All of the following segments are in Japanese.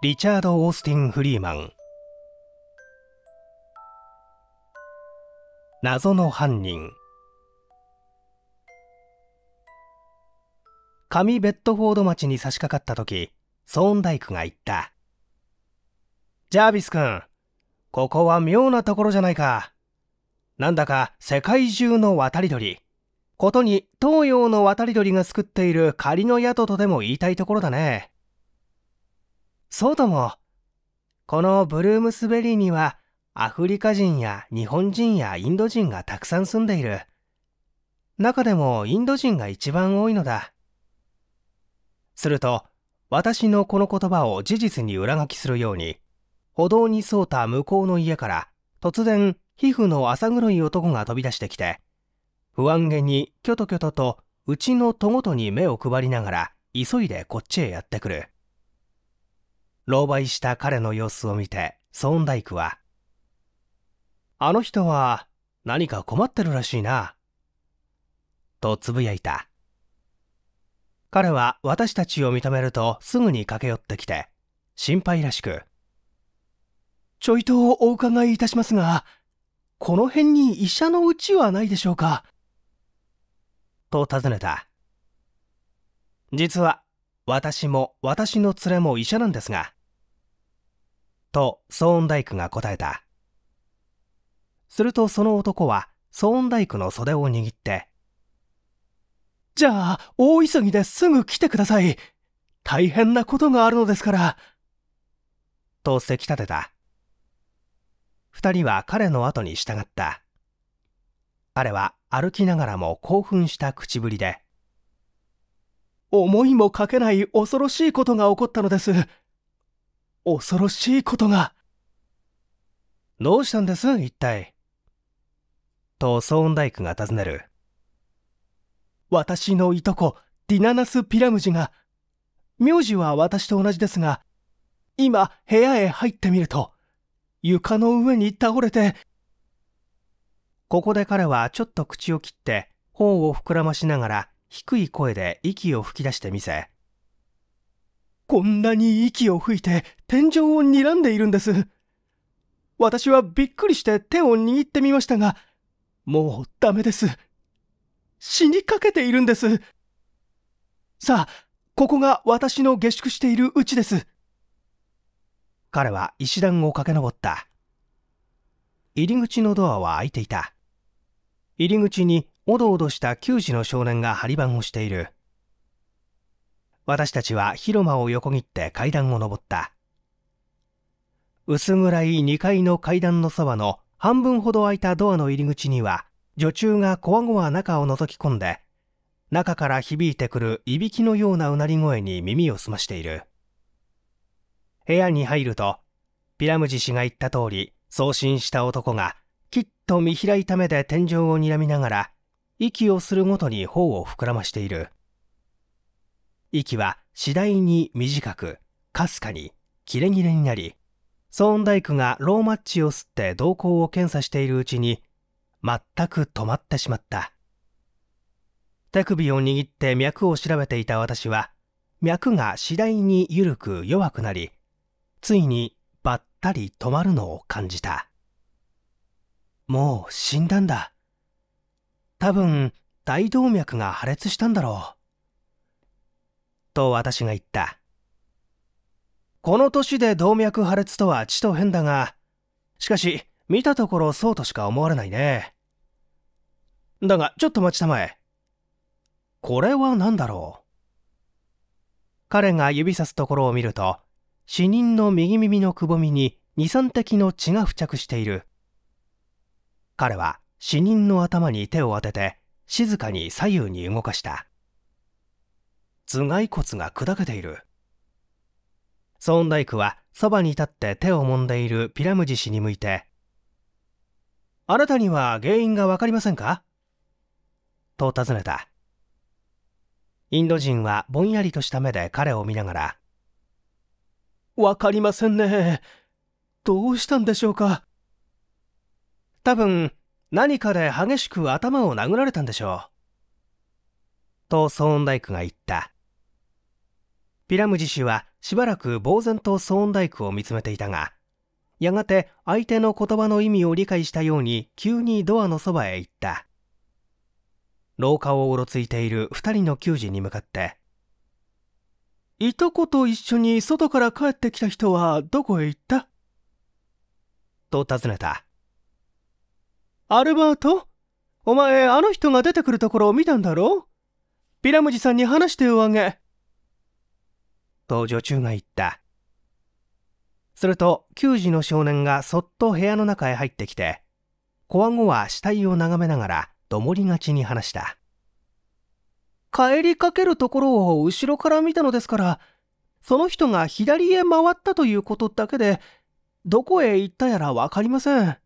リチャード・オースティン・フリーマン謎の犯人上ベッドフォード町に差し掛かった時ソーンダイクが言ったジャービス君ここは妙なところじゃないかなんだか世界中の渡り鳥ことに東洋の渡り鳥が救っている仮の宿とでも言いたいところだねそうとも、このブルームスベリーにはアフリカ人や日本人やインド人がたくさん住んでいる。中でもインド人が一番多いのだ。すると、私のこの言葉を事実に裏書きするように、歩道に沿うた向こうの家から突然皮膚の浅黒い男が飛び出してきて、不安げにキョトキョトとうちの戸ごとに目を配りながら急いでこっちへやってくる。狼狽した彼の様子を見てソーンダイクはあの人は何か困ってるらしいなとつぶやいた彼は私たちを認めるとすぐに駆け寄ってきて心配らしくちょいとお伺いいたしますがこの辺に医者のうちはないでしょうかと尋ねた実は私も私の連れも医者なんですがと騒音大工が答えた。するとその男はソーンダイクの袖を握って、じゃあ、大急ぎですぐ来てください。大変なことがあるのですから。とせき立てた。2人は彼の後に従った。彼は歩きながらも興奮した口ぶりで、思いもかけない恐ろしいことが起こったのです。恐ろしいことが。どうしたんです一体。とソーンダイクが尋ねる。私のいとこ、ディナナス・ピラムジが、名字は私と同じですが、今部屋へ入ってみると、床の上に倒れて、ここで彼はちょっと口を切って、頬を膨らましながら低い声で息を吹き出してみせ、こんなに息を吹いて天井を睨んでいるんです。私はびっくりして手を握ってみましたが、もうダメです。死にかけているんです。さあ、ここが私の下宿しているうちです。彼は石段を駆け上った。入り口のドアは開いていた。入り口におどおどした球児の少年が張り板をしている。私たちは広間を横切って階段を上った。薄暗い2階の階段のそばの半分ほど開いたドアの入り口には、女中がこわごわ中を覗き込んで、中から響いてくるいびきのようなうなり声に耳を澄ましている。部屋に入ると、ピラムジ氏が言った通り、送信した男が、きっと見開いた目で天井を睨みながら、息をするごとに頬を膨らましている。息は次第に短くかすかにキレ切れになり騒音大工がローマッチを吸って瞳孔を検査しているうちに全く止まってしまった手首を握って脈を調べていた私は脈が次第に緩く弱くなりついにばったり止まるのを感じたもう死んだんだ多分大動脈が破裂したんだろうと私が言った。この年で動脈破裂とはちと変だが、しかし、見たところそうとしか思われないね。だが、ちょっと待ちたまえ。これは何だろう彼が指さすところを見ると、死人の右耳のくぼみに二三滴の血が付着している。彼は死人の頭に手を当てて、静かに左右に動かした。頭蓋骨が砕けているソーンダイクはそばに立って手を揉んでいるピラムジ氏に向いて「あなたには原因が分かりませんか?」と尋ねたインド人はぼんやりとした目で彼を見ながら「分かりませんねどうしたんでしょうか?」多分何かで激しく頭を殴られたんでしょうとソーンダイクが言ったピラムジ氏はしばらく呆然とソーンダイクを見つめていたが、やがて相手の言葉の意味を理解したように急にドアのそばへ行った。廊下をうろついている2人の球児に向かって、いとこと一緒に外から帰ってきた人はどこへ行ったと尋ねた。アルバートお前あの人が出てくるところを見たんだろピラムジさんに話しておあげ。と女中が言った。すると、球時の少年がそっと部屋の中へ入ってきて、こわごわ死体を眺めながら、どもりがちに話した。帰りかけるところを後ろから見たのですから、その人が左へ回ったということだけで、どこへ行ったやらわかりません。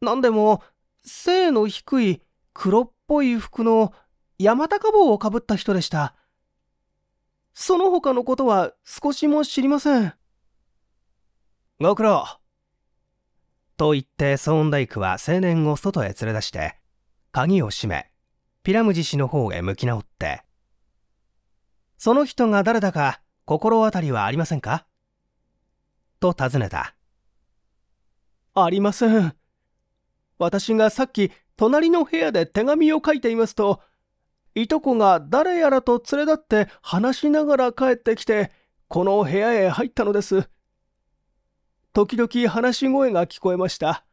なんでも、背の低い黒っぽい服の山高帽をかぶった人でした。その他のことは少しも知りません。ご苦労。と言ってソーンダイクは青年を外へ連れ出して、鍵を閉め、ピラムジ氏の方へ向き直って、その人が誰だか心当たりはありませんかと尋ねた。ありません。私がさっき隣の部屋で手紙を書いていますと、いとこが誰やらと連れ立って話しながら帰ってきて、この部屋へ入ったのです。時々話し声が聞こえました。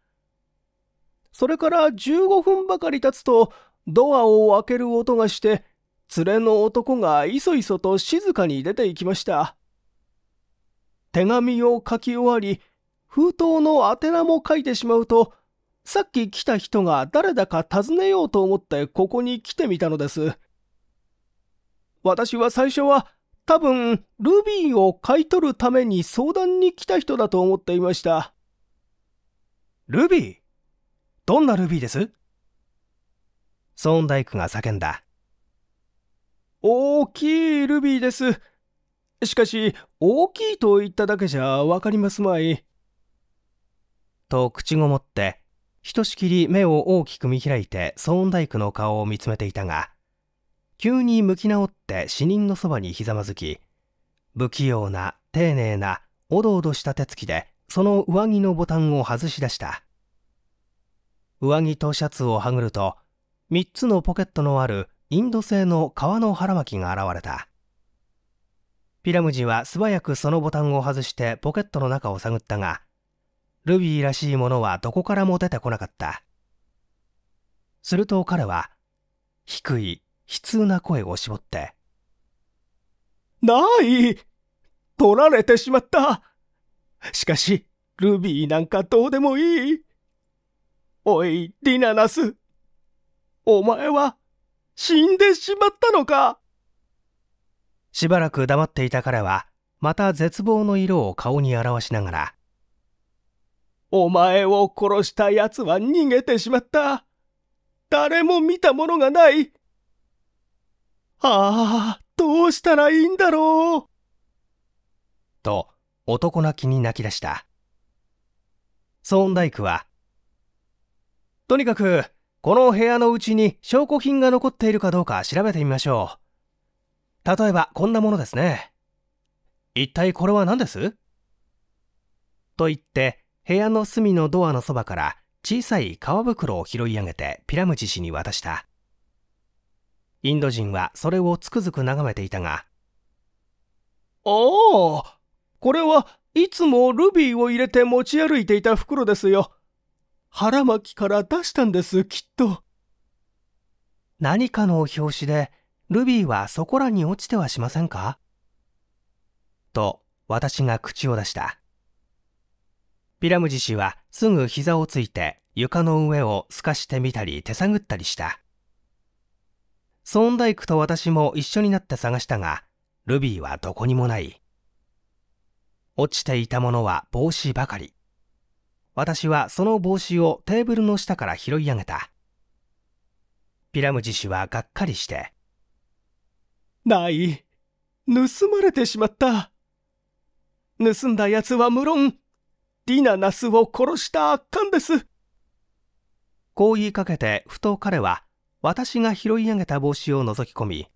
それから15分ばかり経つと、ドアを開ける音がして、連れの男がいそいそと静かに出て行きました。手紙を書き終わり、封筒の宛名も書いてしまうと、さっき来た人が誰だか尋ねようと思ってここに来てみたのです。私は最初は多分ルビーを買い取るために相談に来た人だと思っていました。ルビーどんなルビーですソーンダイクが叫んだ。大きいルビーです。しかし、大きいと言っただけじゃわかりますまい。と口ごもって、ひとしきり目を大きく見開いてソーンダイクの顔を見つめていたが、急に向き直って死人のそばにひざまずき、不器用な、丁寧な、おどおどした手つきで、その上着のボタンを外し出した。上着とシャツをはぐると、3つのポケットのあるインド製の革の腹巻きが現れた。ピラムジは素早くそのボタンを外してポケットの中を探ったが、ルビーらしいものはどこからも出てこなかった。すると彼は、低い、悲痛な声を絞って、ない取られてしまったしかし、ルビーなんかどうでもいいおい、ディナナス。お前は、死んでしまったのかしばらく黙っていた彼は、また絶望の色を顔に表しながら、お前を殺した奴は逃げてしまった。誰も見たものがない。ああ、どうしたらいいんだろう。と、男泣きに泣き出した。ソーンダイクは、とにかく、この部屋のうちに証拠品が残っているかどうか調べてみましょう。例えばこんなものですね。一体これは何ですと言って部屋の隅のドアのそばから小さい革袋を拾い上げてピラムジ氏に渡したインド人はそれをつくづく眺めていたが「ああこれはいつもルビーを入れて持ち歩いていた袋ですよ腹巻きから出したんですきっと」何かの拍子でルビーはそこらに落ちてはしませんかと私が口を出したピラムジ氏はすぐ膝をついて床の上を透かしてみたり手探ったりした。ソーンダイクと私も一緒になって探したが、ルビーはどこにもない。落ちていたものは帽子ばかり。私はその帽子をテーブルの下から拾い上げた。ピラムジ氏はがっかりして。ない、盗まれてしまった。盗んだ奴は無論、リナ・ナスを殺した圧巻ですこう言いかけてふと彼は私が拾い上げた帽子を覗き込み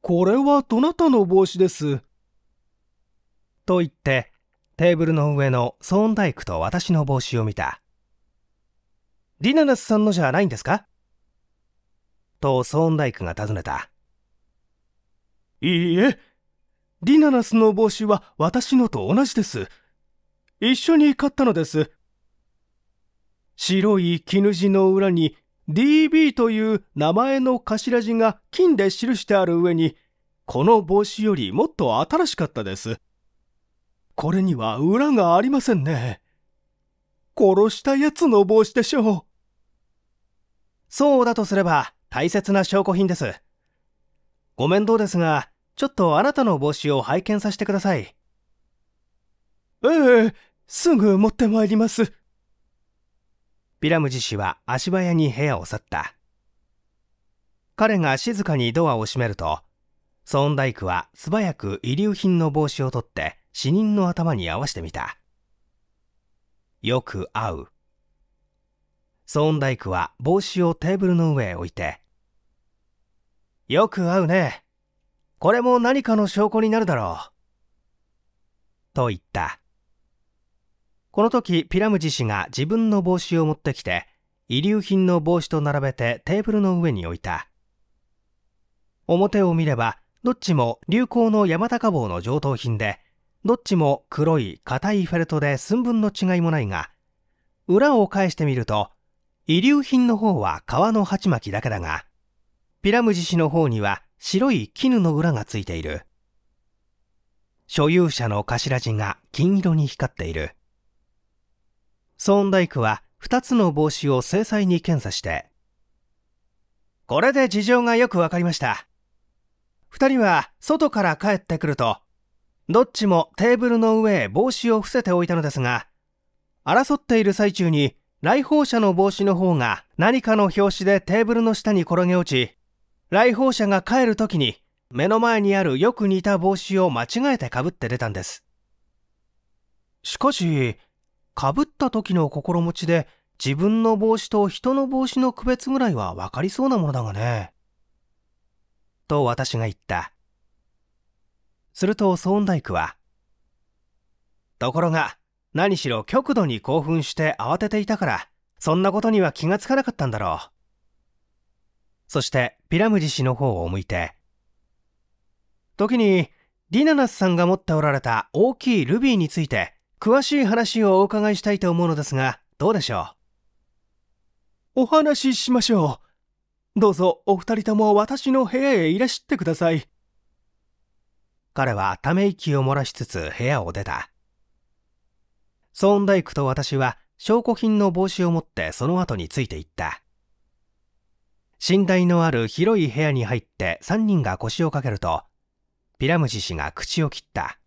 これはどなたの帽子ですと言ってテーブルの上のソーンダイクと私の帽子を見たリナナスさんのじゃないんですかとソーンダイクが尋ねたいいえリナナスの帽子は私のと同じです一緒に買ったのです。白い絹地の裏に DB という名前の頭字が金で記してある上に、この帽子よりもっと新しかったです。これには裏がありませんね。殺した奴の帽子でしょう。そうだとすれば大切な証拠品です。ご面倒ですが、ちょっとあなたの帽子を拝見させてください。ええ、すぐ持ってまいります。ピラムジ氏は足早に部屋を去った。彼が静かにドアを閉めると、ソーンダイクは素早く遺留品の帽子を取って死人の頭に合わせてみた。よく会う。ソーンダイクは帽子をテーブルの上へ置いて、よく会うね。これも何かの証拠になるだろう。と言った。この時ピラムジ氏が自分の帽子を持ってきて遺留品の帽子と並べてテーブルの上に置いた表を見ればどっちも流行の山高帽の上等品でどっちも黒い硬いフェルトで寸分の違いもないが裏を返してみると遺留品の方は革の鉢巻きだけだがピラムジ氏の方には白い絹の裏がついている所有者の頭地が金色に光っているソーンダは2つの帽子を精細に検査して、これで事情がよくわかりました。2人は外から帰ってくると、どっちもテーブルの上へ帽子を伏せておいたのですが、争っている最中に来訪者の帽子の方が何かの拍子でテーブルの下に転げ落ち、来訪者が帰る時に目の前にあるよく似た帽子を間違えてかぶって出たんです。しかし、かぶった時の心持ちで自分の帽子と人の帽子の区別ぐらいは分かりそうなものだがね。と私が言った。するとソーンダイクは、ところが、何しろ極度に興奮して慌てていたから、そんなことには気がつかなかったんだろう。そしてピラムジ氏の方を向いて、時に、ディナナスさんが持っておられた大きいルビーについて詳しい話をお伺いしたいと思うのですが、どうでしょうお話ししましょう。どうぞお二人とも私の部屋へいらしてください。彼はため息を漏らしつつ部屋を出た。ソーンダイクと私は証拠品の帽子を持ってその後についていった。寝台のある広い部屋に入って3人が腰をかけると、ピラムジ氏が口を切った。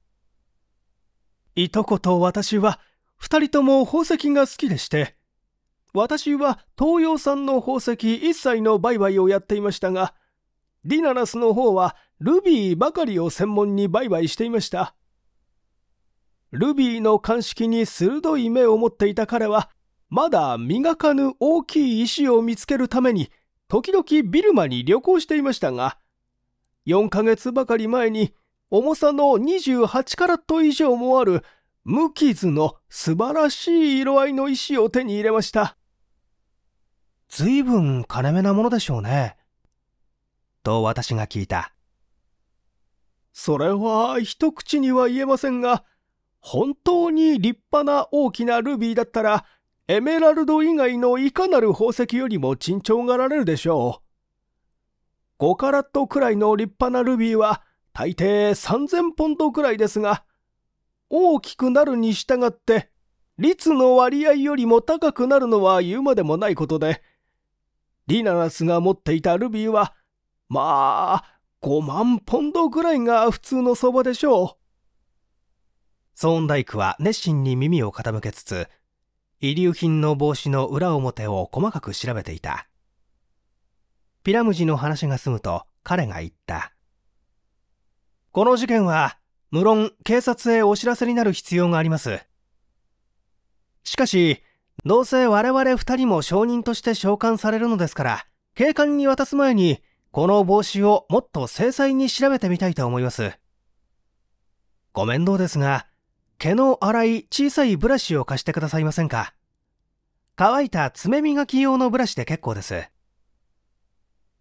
いとこと私は2人とも宝石が好きでして、私は東洋産の宝石一切の売買をやっていましたが、ディナラスの方はルビーばかりを専門に売買していました。ルビーの鑑識に鋭い目を持っていた彼は、まだ磨かぬ大きい石を見つけるために、時々ビルマに旅行していましたが、4ヶ月ばかり前に重さの28カラット以上もある無傷の素晴らしい色合いの石を手に入れました。随分金目なものでしょうね。と私が聞いた。それは一口には言えませんが、本当に立派な大きなルビーだったら、エメラルド以外のいかなる宝石よりも珍重がられるでしょう。5カラットくらいの立派なルビーは、大抵3000ポンドくらいですが、大きくなるに従って、率の割合よりも高くなるのは言うまでもないことで、リナナスが持っていたルビーは、まあ、5万ポンドぐらいが普通の相場でしょう。ソーンダイクは熱心に耳を傾けつつ、遺留品の帽子の裏表を細かく調べていた。ピラムジの話が済むと彼が言った。この事件は、無論警察へお知らせになる必要があります。しかし、どうせ我々2人も証人として召喚されるのですから、警官に渡す前に、この帽子をもっと精細に調べてみたいと思います。ご面倒ですが、毛の粗い小さいブラシを貸してくださいませんか。乾いた爪磨き用のブラシで結構です。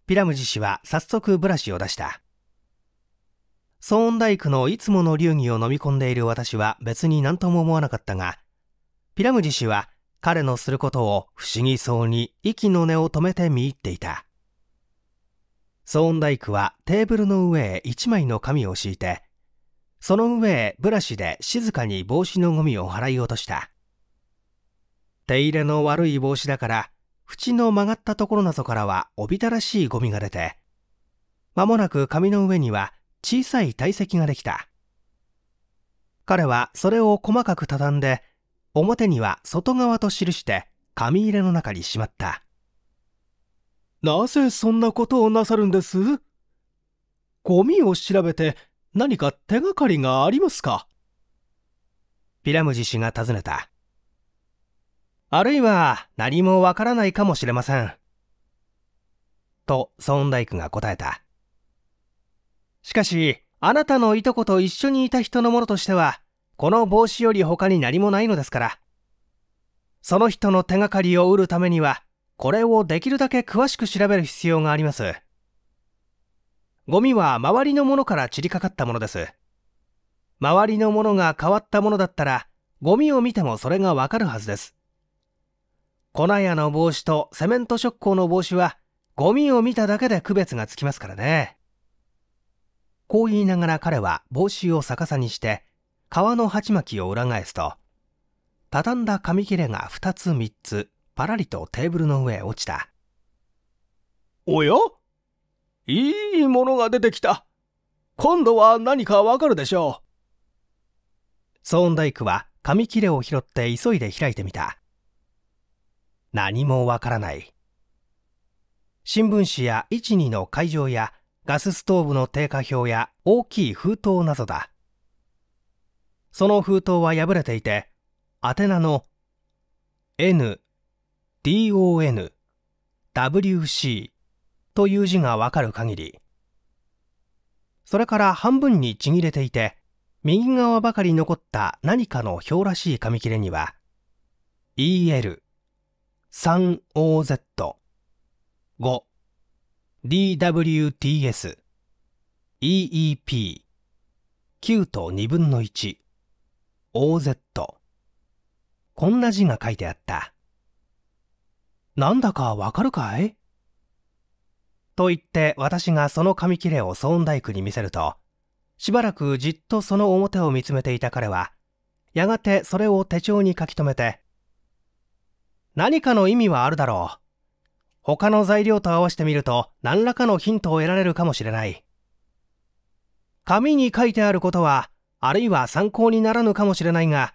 ピラムジ氏は早速ブラシを出した。ソーンダイクのいつもの流儀を飲み込んでいる私は別に何とも思わなかったが、ピラムジ氏は彼のすることを不思議そうに息の根を止めて見入っていた。ソーンダイクはテーブルの上へ一枚の紙を敷いて、その上へブラシで静かに帽子のゴミを払い落とした。手入れの悪い帽子だから、縁の曲がったところなどからはおびただしいゴミが出て、まもなく紙の上には小さい堆積ができた彼はそれを細かく畳んで表には外側と記して紙入れの中にしまったなぜそんなことをなさるんですゴミを調べて何か手がかりがありますかピラムジ氏が尋ねたあるいは何もわからないかもしれませんとソーンダイクが答えたしかし、あなたのいとこと一緒にいた人のものとしては、この帽子より他に何もないのですから。その人の手がかりを得るためには、これをできるだけ詳しく調べる必要があります。ゴミは周りのものから散りかかったものです。周りのものが変わったものだったら、ゴミを見てもそれがわかるはずです。粉屋の帽子とセメント食工の帽子は、ゴミを見ただけで区別がつきますからね。こう言いながら彼は帽子を逆さにして、革の鉢巻きを裏返すと、畳んだ紙切れが2つ3つ、パラリとテーブルの上へ落ちた。おやいいものが出てきた。今度は何かわかるでしょう。ソーンダイクは紙切れを拾って急いで開いてみた。何もわからない。新聞紙や12の会場やガスストーブの定価表や大きい封筒などだ。その封筒は破れていて、宛名の N、DON、WC という字がわかる限り、それから半分にちぎれていて、右側ばかり残った何かの表らしい紙切れには、EL、3OZ、5 DWTS、EEP、9と2分の1、OZ。こんな字が書いてあった。なんだかわかるかいと言って私がその紙切れをソーンダイクに見せると、しばらくじっとその表を見つめていた彼は、やがてそれを手帳に書き留めて、何かの意味はあるだろう。他の材料と合わせてみると何らかのヒントを得られるかもしれない紙に書いてあることはあるいは参考にならぬかもしれないが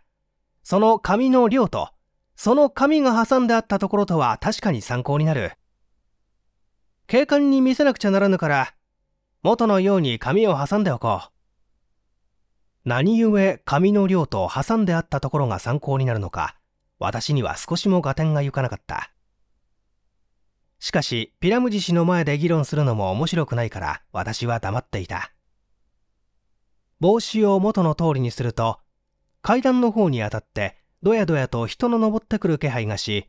その紙の量とその紙が挟んであったところとは確かに参考になる警官に見せなくちゃならぬから元のように紙を挟んでおこう何故紙の量と挟んであったところが参考になるのか私には少しも合点がゆかなかったしかし、ピラムジ氏の前で議論するのも面白くないから、私は黙っていた。帽子を元の通りにすると、階段の方に当たって、どやどやと人の登ってくる気配がし、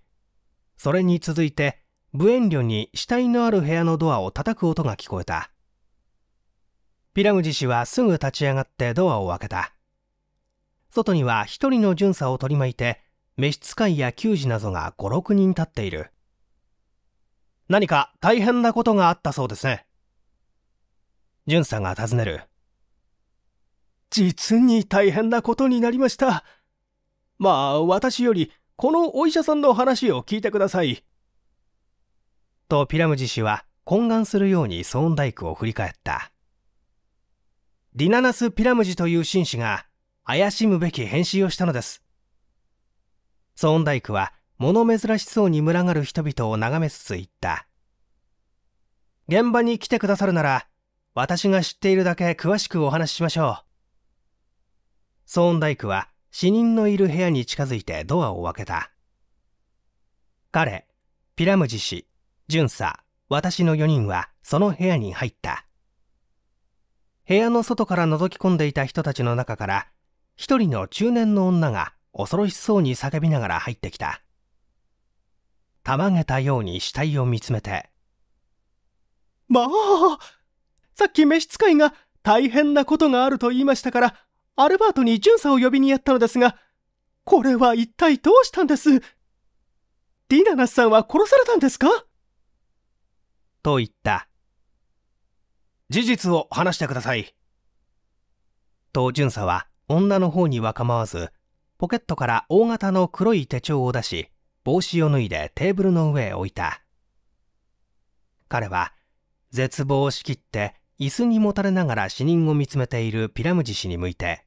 それに続いて、無遠慮に死体のある部屋のドアを叩く音が聞こえた。ピラムジ氏はすぐ立ち上がってドアを開けた。外には一人の巡査を取り巻いて、召使いや給仕などが5、6人立っている。何か大変なことがあったそうですね。淳さんが尋ねる。実に大変なことになりました。まあ、私より、このお医者さんの話を聞いてください。と、ピラムジ氏は懇願するようにソーンダイクを振り返った。ディナナス・ピラムジという紳士が、怪しむべき返信をしたのです。騒音大工は、物珍しそうに群がる人々を眺めつつ言った。現場に来てくださるなら、私が知っているだけ詳しくお話ししましょう。ソーンダイクは死人のいる部屋に近づいてドアを開けた。彼、ピラムジ氏、巡査、私の4人はその部屋に入った。部屋の外から覗き込んでいた人たちの中から、一人の中年の女が恐ろしそうに叫びながら入ってきた。たまげたように死体を見つめて。まあ、さっき召使いが大変なことがあると言いましたから、アルバートに巡査を呼びにやったのですが、これは一体どうしたんですディナナスさんは殺されたんですかと言った。事実を話してください。と巡査は女の方には構わず、ポケットから大型の黒い手帳を出し、帽子を脱いでテーブルの上へ置いた彼は絶望をしきって椅子にもたれながら死人を見つめているピラムジ氏に向いて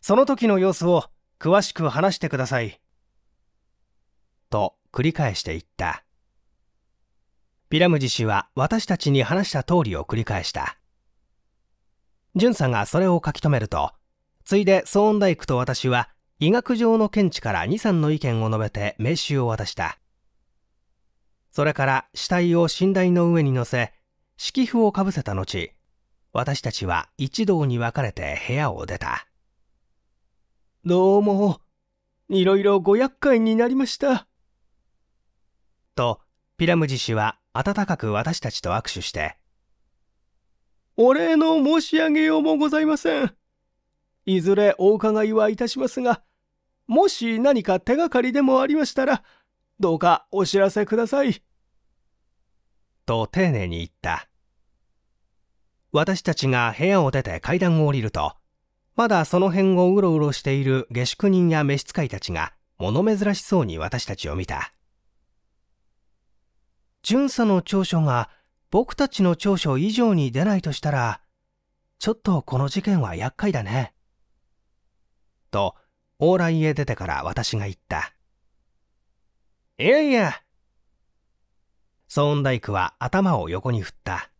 その時の様子を詳しく話してくださいと繰り返していったピラムジ氏は私たちに話した通りを繰り返した巡査がそれを書き留めるとついで騒音大ダイクと私は医学上の見地から2、3の意見を述べて名刺を渡した。それから死体を寝台の上に乗せ、敷布をかぶせた後、私たちは一同に分かれて部屋を出た。どうも、いろいろご厄介になりました。と、ピラムジ氏は温かく私たちと握手して、お礼の申し上げようもございません。いずれお伺いはいたしますが、もし何か手がかりでもありましたら、どうかお知らせください。と丁寧に言った。私たちが部屋を出て階段を降りると、まだその辺をうろうろしている下宿人や召使いたちが物珍しそうに私たちを見た。巡査の長所が僕たちの長所以上に出ないとしたら、ちょっとこの事件は厄介だね。と、往来へ出てから私が言った。いやいや。ソーンダイクは頭を横に振った。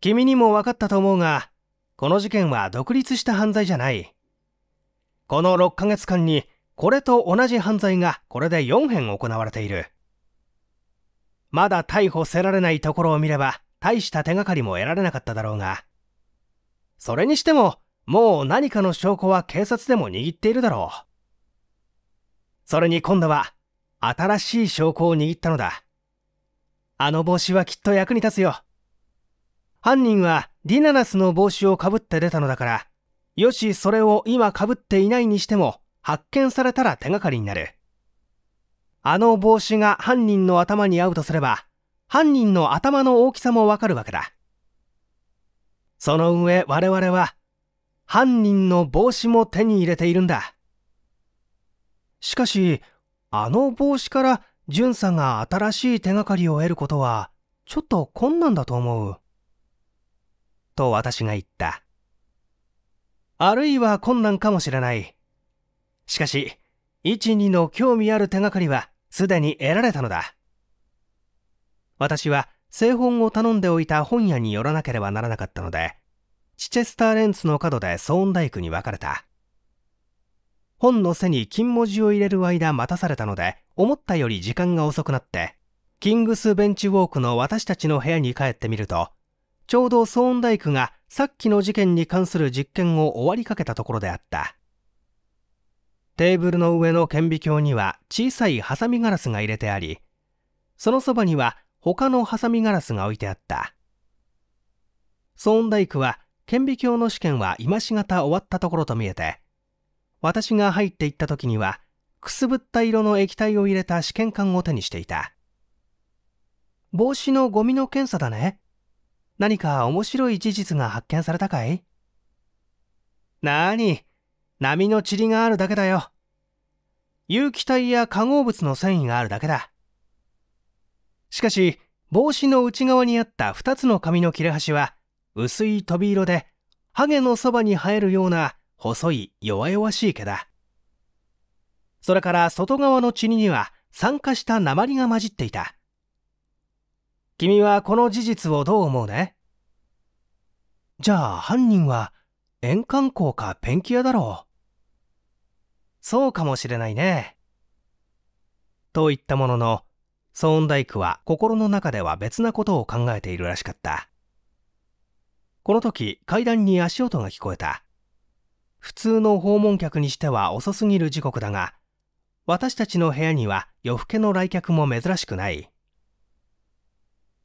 君にも分かったと思うが、この事件は独立した犯罪じゃない。この6ヶ月間に、これと同じ犯罪がこれで4編行われている。まだ逮捕せられないところを見れば、大した手がかりも得られなかっただろうが。それにしても、もう何かの証拠は警察でも握っているだろう。それに今度は、新しい証拠を握ったのだ。あの帽子はきっと役に立つよ。犯人はディナナスの帽子をかぶって出たのだから、よしそれを今かぶっていないにしても、発見されたら手がかりになる。あの帽子が犯人の頭に合うとすれば、犯人の頭の大きさもわかるわけだ。その上我々は犯人の帽子も手に入れているんだしかしあの帽子から潤さんが新しい手がかりを得ることはちょっと困難だと思うと私が言ったあるいは困難かもしれないしかし12の興味ある手がかりはすでに得られたのだ私は製本を頼んでおいた本屋に寄らなければならなかったのでチチェスターレンツの角でソーンダイクに分かれた本の背に金文字を入れる間待たされたので思ったより時間が遅くなってキングスベンチウォークの私たちの部屋に帰ってみるとちょうどソーンダイクがさっきの事件に関する実験を終わりかけたところであったテーブルの上の顕微鏡には小さいハサミガラスが入れてありそのそばには他のハサミガラスが置いてあったソーンダイクは顕微鏡の試験は今しがた終わったところと見えて、私が入っていった時には、くすぶった色の液体を入れた試験管を手にしていた。帽子のゴミの検査だね。何か面白い事実が発見されたかいなーに、波の塵があるだけだよ。有機体や化合物の繊維があるだけだ。しかし、帽子の内側にあった2つの紙の切れ端は、薄い飛び色でハゲのそばに生えるような細い弱々しい毛だそれから外側の血には酸化した鉛が混じっていた君はこの事実をどう思うねじゃあ犯人は円環工かペンキ屋だろうそうかもしれないねと言ったもののソーンダイクは心の中では別なことを考えているらしかったこの時階段に足音が聞こえた普通の訪問客にしては遅すぎる時刻だが私たちの部屋には夜更けの来客も珍しくない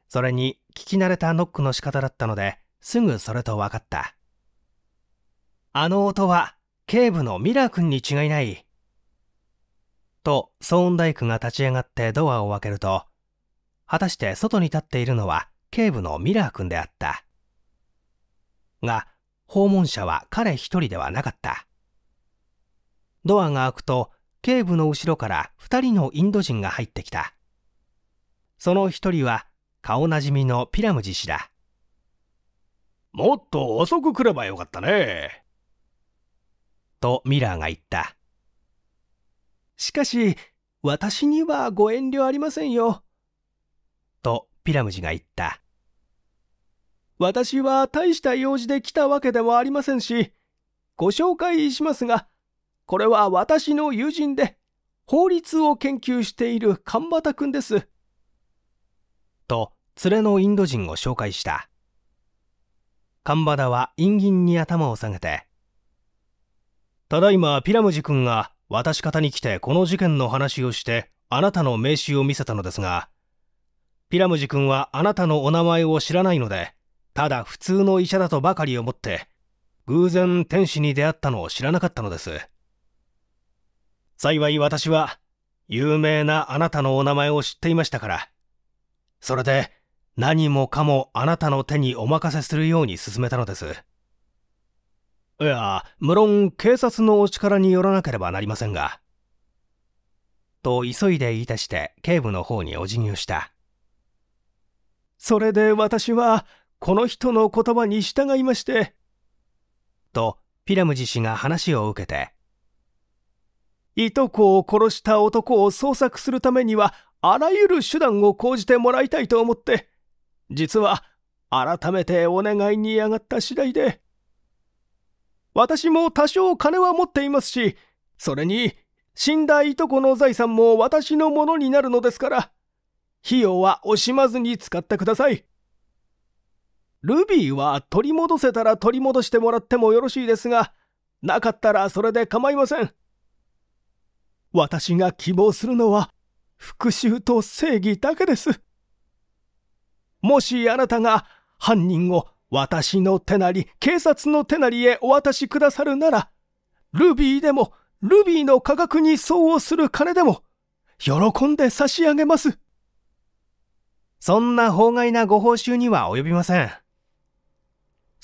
それに聞き慣れたノックの仕方だったのですぐそれと分かったあの音は警部のミラー君に違いないとソーンダイクが立ち上がってドアを開けると果たして外に立っているのは警部のミラー君であったが訪問者は彼一人ではなかったドアが開くと警部の後ろから2人のインド人が入ってきたその1人は顔なじみのピラムジ氏だもっと遅く来ればよかったねとミラーが言ったしかし私にはご遠慮ありませんよとピラムジが言った私は大した用事で来たわけではありませんし、ご紹介しますが、これは私の友人で、法律を研究している神端くんです。と、連れのインド人を紹介した。神端は陰銀に頭を下げて、ただいまピラムジ君が私方に来てこの事件の話をしてあなたの名刺を見せたのですが、ピラムジ君はあなたのお名前を知らないので、ただ普通の医者だとばかり思って偶然天使に出会ったのを知らなかったのです幸い私は有名なあなたのお名前を知っていましたからそれで何もかもあなたの手にお任せするように進めたのですいや無論警察のお力によらなければなりませんがと急いで言い出して警部の方にお辞儀をしたそれで私はこの人の言葉に従いまして。と、ピラムジ氏が話を受けて、いとこを殺した男を捜索するためには、あらゆる手段を講じてもらいたいと思って、実は、改めてお願いに上がった次第で、私も多少金は持っていますし、それに、死んだいとこの財産も私のものになるのですから、費用は惜しまずに使ってください。ルビーは取り戻せたら取り戻してもらってもよろしいですが、なかったらそれで構いません。私が希望するのは復讐と正義だけです。もしあなたが犯人を私の手なり、警察の手なりへお渡しくださるなら、ルビーでも、ルビーの価格に相応する金でも、喜んで差し上げます。そんな法外なご報酬には及びません。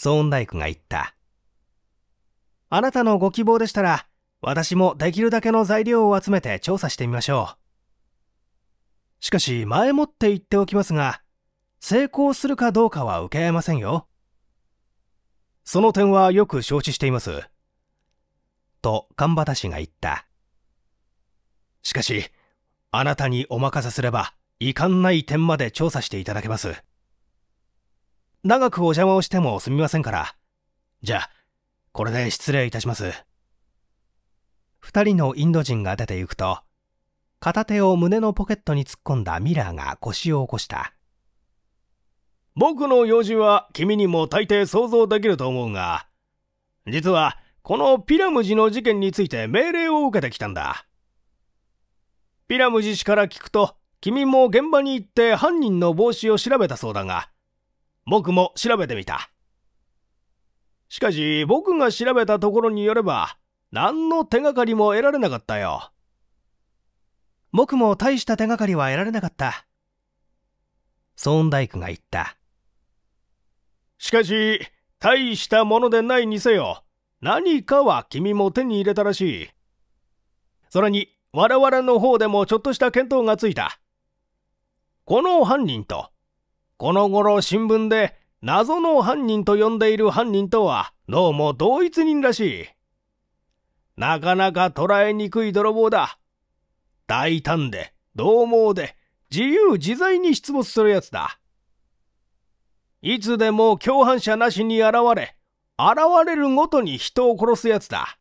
孫ーンイクが言った。あなたのご希望でしたら、私もできるだけの材料を集めて調査してみましょう。しかし、前もって言っておきますが、成功するかどうかは受け合えませんよ。その点はよく承知しています。と、神畑氏が言った。しかし、あなたにお任せすれば、遺憾ない点まで調査していただけます。長くお邪魔をしてもすみませんから。じゃあ、これで失礼いたします。二人のインド人が出て行くと、片手を胸のポケットに突っ込んだミラーが腰を起こした。僕の用事は君にも大抵想像できると思うが、実はこのピラムジの事件について命令を受けてきたんだ。ピラムジ氏から聞くと、君も現場に行って犯人の帽子を調べたそうだが、僕も調べてみた。しかし、僕が調べたところによれば、何の手がかりも得られなかったよ。僕も大した手がかりは得られなかった。ソーンダイクが言った。しかし、大したものでないにせよ、何かは君も手に入れたらしい。それに、我々の方でもちょっとした見当がついた。この犯人とこの頃新聞で謎の犯人と呼んでいる犯人とはどうも同一人らしい。なかなか捉えにくい泥棒だ。大胆で、獰猛で、自由自在に出没するやつだ。いつでも共犯者なしに現れ、現れるごとに人を殺すやつだ。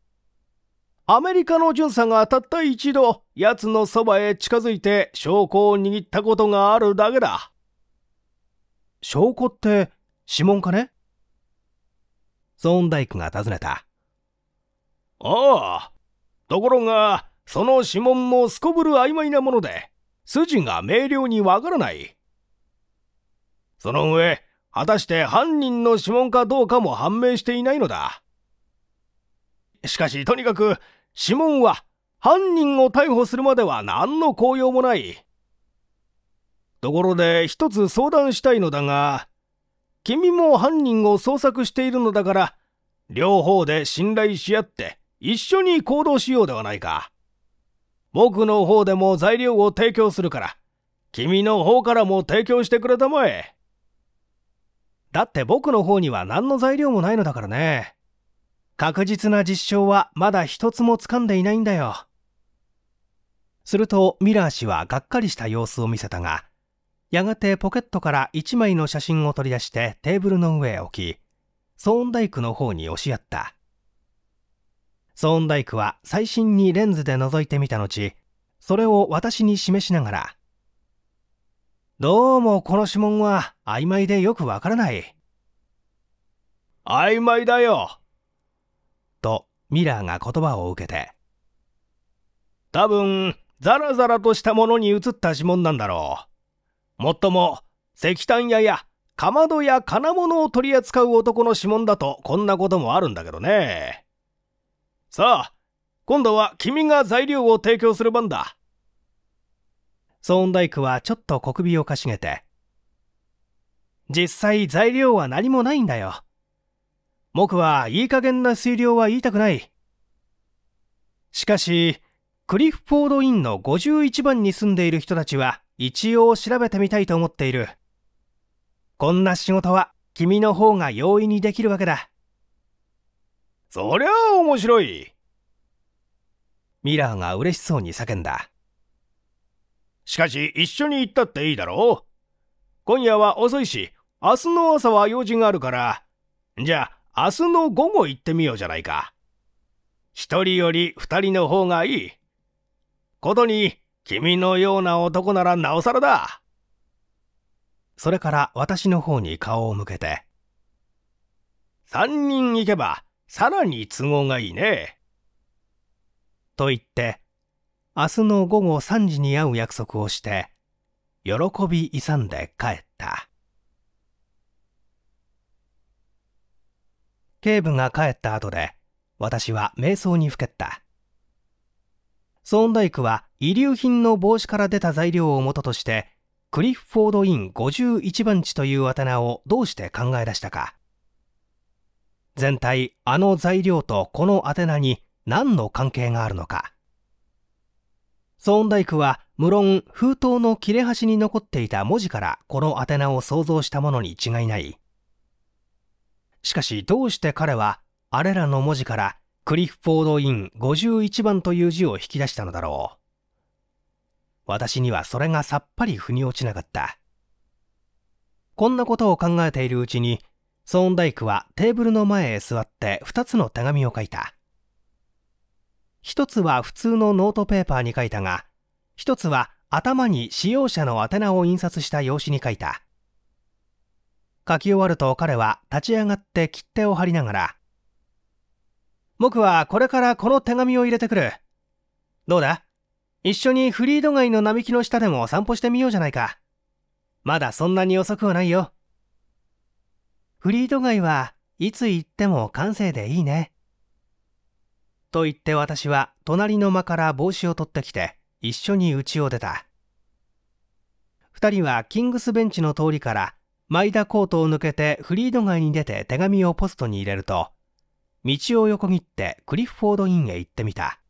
アメリカの巡査がたった一度、奴のそばへ近づいて証拠を握ったことがあるだけだ。証拠って指紋かねソーンダイクが尋ねた。ああ、ところが、その指紋もすこぶる曖昧なもので、筋が明瞭にわからない。その上、果たして犯人の指紋かどうかも判明していないのだ。しかし、とにかく、指紋は犯人を逮捕するまでは何の効用もない。ところで一つ相談したいのだが、君も犯人を捜索しているのだから、両方で信頼し合って一緒に行動しようではないか。僕の方でも材料を提供するから、君の方からも提供してくれたまえ。だって僕の方には何の材料もないのだからね。確実な実証はまだ一つも掴んでいないんだよ。するとミラー氏はがっかりした様子を見せたが、やがてポケットから一枚の写真を取り出してテーブルの上へ置き、ソーンダイクの方に押しやった。ソーンダイクは最新にレンズで覗いてみた後、それを私に示しながら、どうもこの指紋は曖昧でよくわからない。曖昧だよとミラーが言葉を受けて、多分、ザラザラとしたものに映った指紋なんだろう。もっとも石炭屋やかまどや金物を取り扱う男の指紋だとこんなこともあるんだけどね。さあ、今度は君が材料を提供する番だ。ソーンダイクはちょっと小首をかしげて。実際材料は何もないんだよ。僕はいい加減な水量は言いたくない。しかし、クリフフォードインの51番に住んでいる人たちは、一応調べてみたいと思っている。こんな仕事は君の方が容易にできるわけだ。そりゃあ面白い。ミラーが嬉しそうに叫んだ。しかし一緒に行ったっていいだろう。今夜は遅いし、明日の朝は用事があるから、じゃあ明日の午後行ってみようじゃないか。一人より二人の方がいい。ことに、君のような男ならなおさらだ。それから私の方に顔を向けて。三人行けば、さらに都合がいいね。と言って、明日の午後三時に会う約束をして、喜び勇んで帰った。警部が帰った後で、私は瞑想にふけった。ソーンダイクは遺留品の帽子から出た材料を元としてクリフフォード・イン51番地というあ名をどうして考え出したか全体あの材料とこの宛名に何の関係があるのかソーンダイクは無論封筒の切れ端に残っていた文字からこの宛名を想像したものに違いないしかしどうして彼はあれらの文字からクリフフォード・イン51番という字を引き出したのだろう私にはそれがさっぱり腑に落ちなかった。こんなことを考えているうちに、ソーンダイクはテーブルの前へ座って2つの手紙を書いた。1つは普通のノートペーパーに書いたが、1つは頭に使用者の宛名を印刷した用紙に書いた。書き終わると彼は立ち上がって切手を貼りながら、僕はこれからこの手紙を入れてくる。どうだ一緒にフリード街の並木の下でもお散歩してみようじゃないか。まだそんなに遅くはないよ。フリード街はいつ行っても閑静でいいね。と言って私は隣の間から帽子を取ってきて一緒に家を出た。2人はキングスベンチの通りから前田コートを抜けてフリード街に出て手紙をポストに入れると道を横切ってクリフフォードインへ行ってみた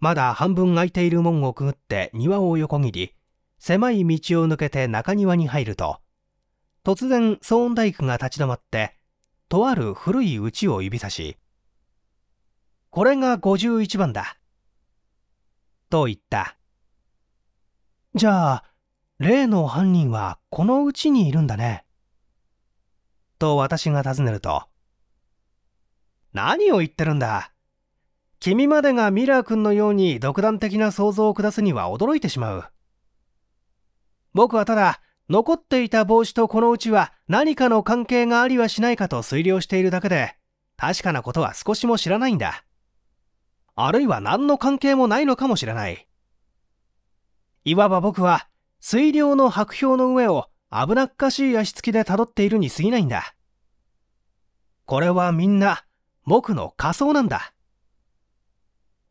まだ半分開いている門をくぐって庭を横切り、狭い道を抜けて中庭に入ると、突然騒音大工が立ち止まって、とある古い家を指さし、これが51番だ。と言った。じゃあ、例の犯人はこの家にいるんだね。と私が尋ねると、何を言ってるんだ。君までがミラー君のように独断的な想像を下すには驚いてしまう。僕はただ、残っていた帽子とこのうちは何かの関係がありはしないかと推量しているだけで、確かなことは少しも知らないんだ。あるいは何の関係もないのかもしれない。いわば僕は、水量の白氷の上を危なっかしい足つきで辿っているに過ぎないんだ。これはみんな、僕の仮想なんだ。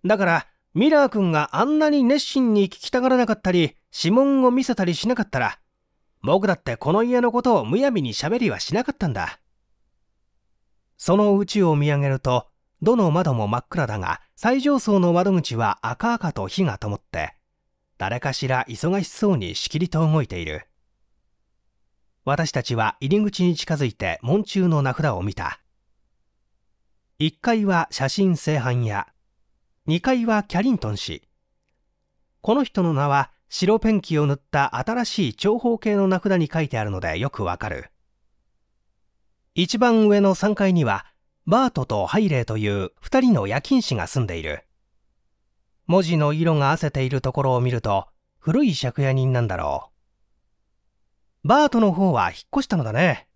だから、ミラー君があんなに熱心に聞きたがらなかったり、指紋を見せたりしなかったら、僕だってこの家のことをむやみに喋りはしなかったんだ。その宇宙を見上げると、どの窓も真っ暗だが、最上層の窓口は赤々と火が灯って、誰かしら忙しそうにしきりと動いている。私たちは入り口に近づいて門中の名札を見た。1階は写真製版屋、2階はキャリントン氏この人の名は白ペンキを塗った新しい長方形の名札に書いてあるのでよくわかる一番上の3階にはバートとハイレイという2人の夜勤士が住んでいる文字の色が褪せているところを見ると古い借家人なんだろうバートの方は引っ越したのだね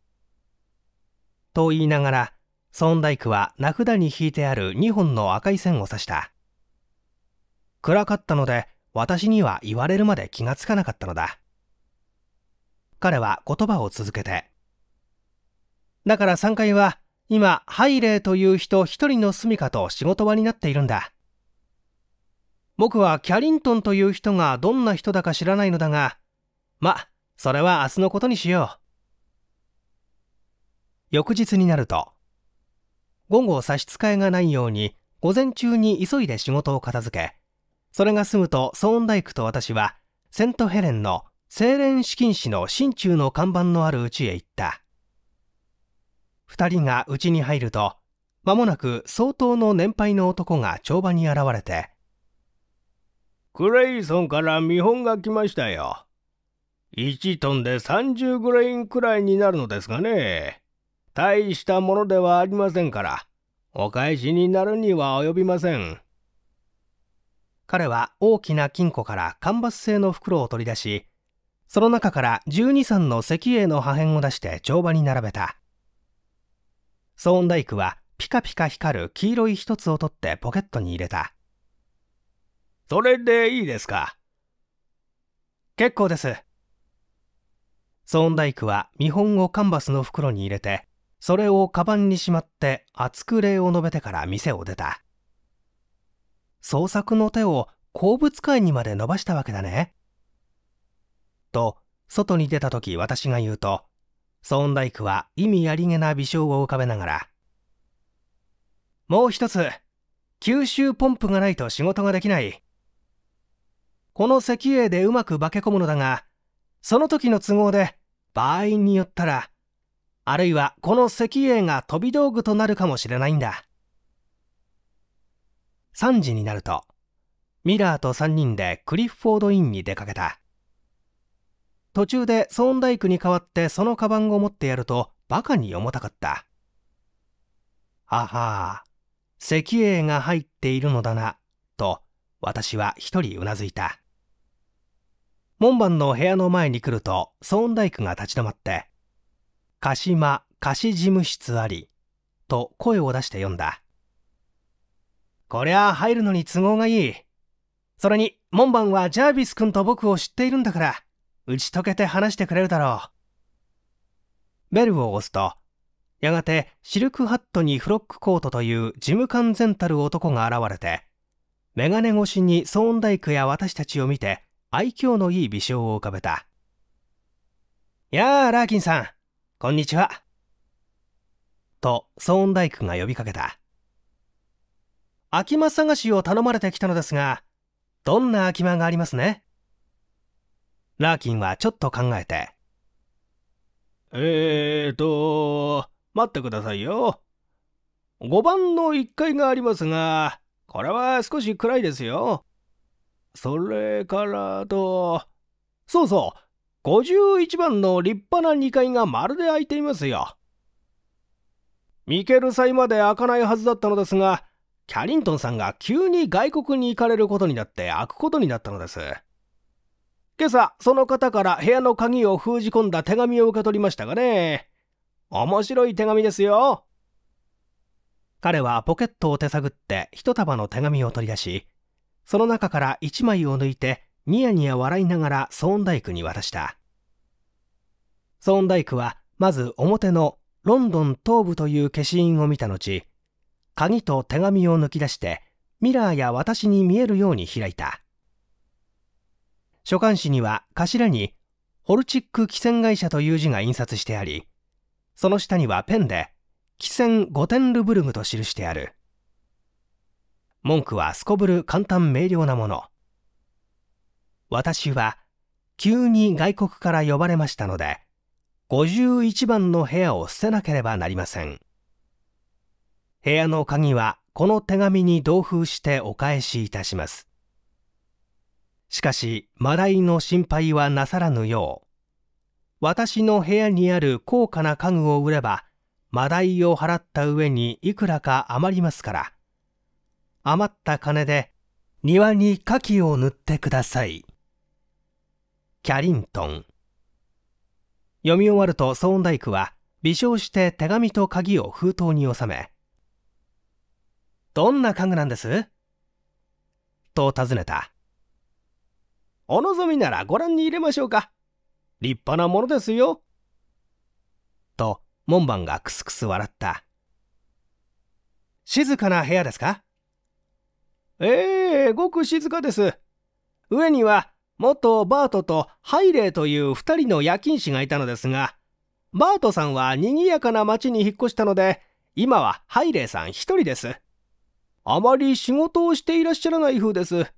と言いながらソーンダイクは名札に引いてある2本の赤い線を指した暗かったので私には言われるまで気がつかなかったのだ彼は言葉を続けてだから3階は今ハイレイという人一人の住処と仕事場になっているんだ僕はキャリントンという人がどんな人だか知らないのだがまそれは明日のことにしよう翌日になると午後差し支えがないように午前中に急いで仕事を片付けそれが済むとソーンダイクと私はセントヘレンの精錬資金士の心中の看板のある家へ行った2人が家に入ると間もなく相当の年配の男が帳場に現れて「クレイソンから見本が来ましたよ。1トンで30グレインくらいになるのですがね。大したものではありませんから、お返しになるには及びません。彼は大きな金庫からカンバス製の袋を取り出し、その中から12三の石英の破片を出して帳場に並べた。騒音大工はピカピカ光る黄色い一つを取ってポケットに入れた。それでいいですか結構です。騒音大工は見本をカンバスの袋に入れて、それをカバンにしまって厚く礼を述べてから店を出た。創作の手を鉱物界にまで伸ばしたわけだね。と、外に出た時私が言うと、ソーンダイクは意味ありげな微笑を浮かべながら、もう一つ、吸収ポンプがないと仕事ができない。この石英でうまく化け込むのだが、その時の都合で、場合によったら、あるいはこの石英が飛び道具となるかもしれないんだ。3時になるとミラーと3人でクリフフォードインに出かけた途中でソーンダイクに代わってそのカバンを持ってやるとバカに重たかったあはあ石英が入っているのだなと私は一人うなずいた門番の部屋の前に来るとソーンダイクが立ち止まって「鹿島貸事務室あり」と声を出して読んだこりゃ入るのに都合がいい。それに、門番はジャービス君と僕を知っているんだから、打ち解けて話してくれるだろう。ベルを押すと、やがてシルクハットにフロックコートという事務官全たる男が現れて、メガネ越しにソーンダイクや私たちを見て、愛嬌のいい微笑を浮かべた。やあ、ラーキンさん、こんにちは。と、ソーンダイクが呼びかけた。秋間探しを頼まれてきたのですが、どんな空き間がありますねラーキンはちょっと考えて。えーと、待ってくださいよ。5番の1階がありますが、これは少し暗いですよ。それからと、そうそう、51番の立派な2階がまるで開いていますよ。ミケル祭まで開かないはずだったのですが、キャリントンさんが急に外国に行かれることになって開くことになったのです。今朝、その方から部屋の鍵を封じ込んだ手紙を受け取りましたがね。面白い手紙ですよ。彼はポケットを手探って一束の手紙を取り出し、その中から一枚を抜いてニヤニヤ笑いながらソーンダイクに渡した。ソーンダイクはまず表のロンドン東部という消印を見た後、鍵と手紙を抜き出してミラーや私に見えるように開いた書簡紙には頭にホルチック汽船会社という字が印刷してありその下にはペンで汽船ゴテンルブルグと記してある文句はすこぶる簡単明瞭なもの私は急に外国から呼ばれましたので51番の部屋を捨てなければなりません部屋の鍵はこの手紙に同封してお返しいたします。しかし、マダイの心配はなさらぬよう、私の部屋にある高価な家具を売れば、マダイを払った上にいくらか余りますから、余った金で庭に牡蠣を塗ってください。キャリントン読み終わるとソーンダイクは微笑して手紙と鍵を封筒に収めどんな家具なんですと尋ねた。お望みならご覧に入れましょうか。立派なものですよ。と、門番がクスクス笑った。静かな部屋ですかええー、ごく静かです。上には、元バートとハイレーという2人の夜勤士がいたのですが、バートさんは賑やかな町に引っ越したので、今はハイレーさん1人です。あまり仕事をしていらっしゃらない風です。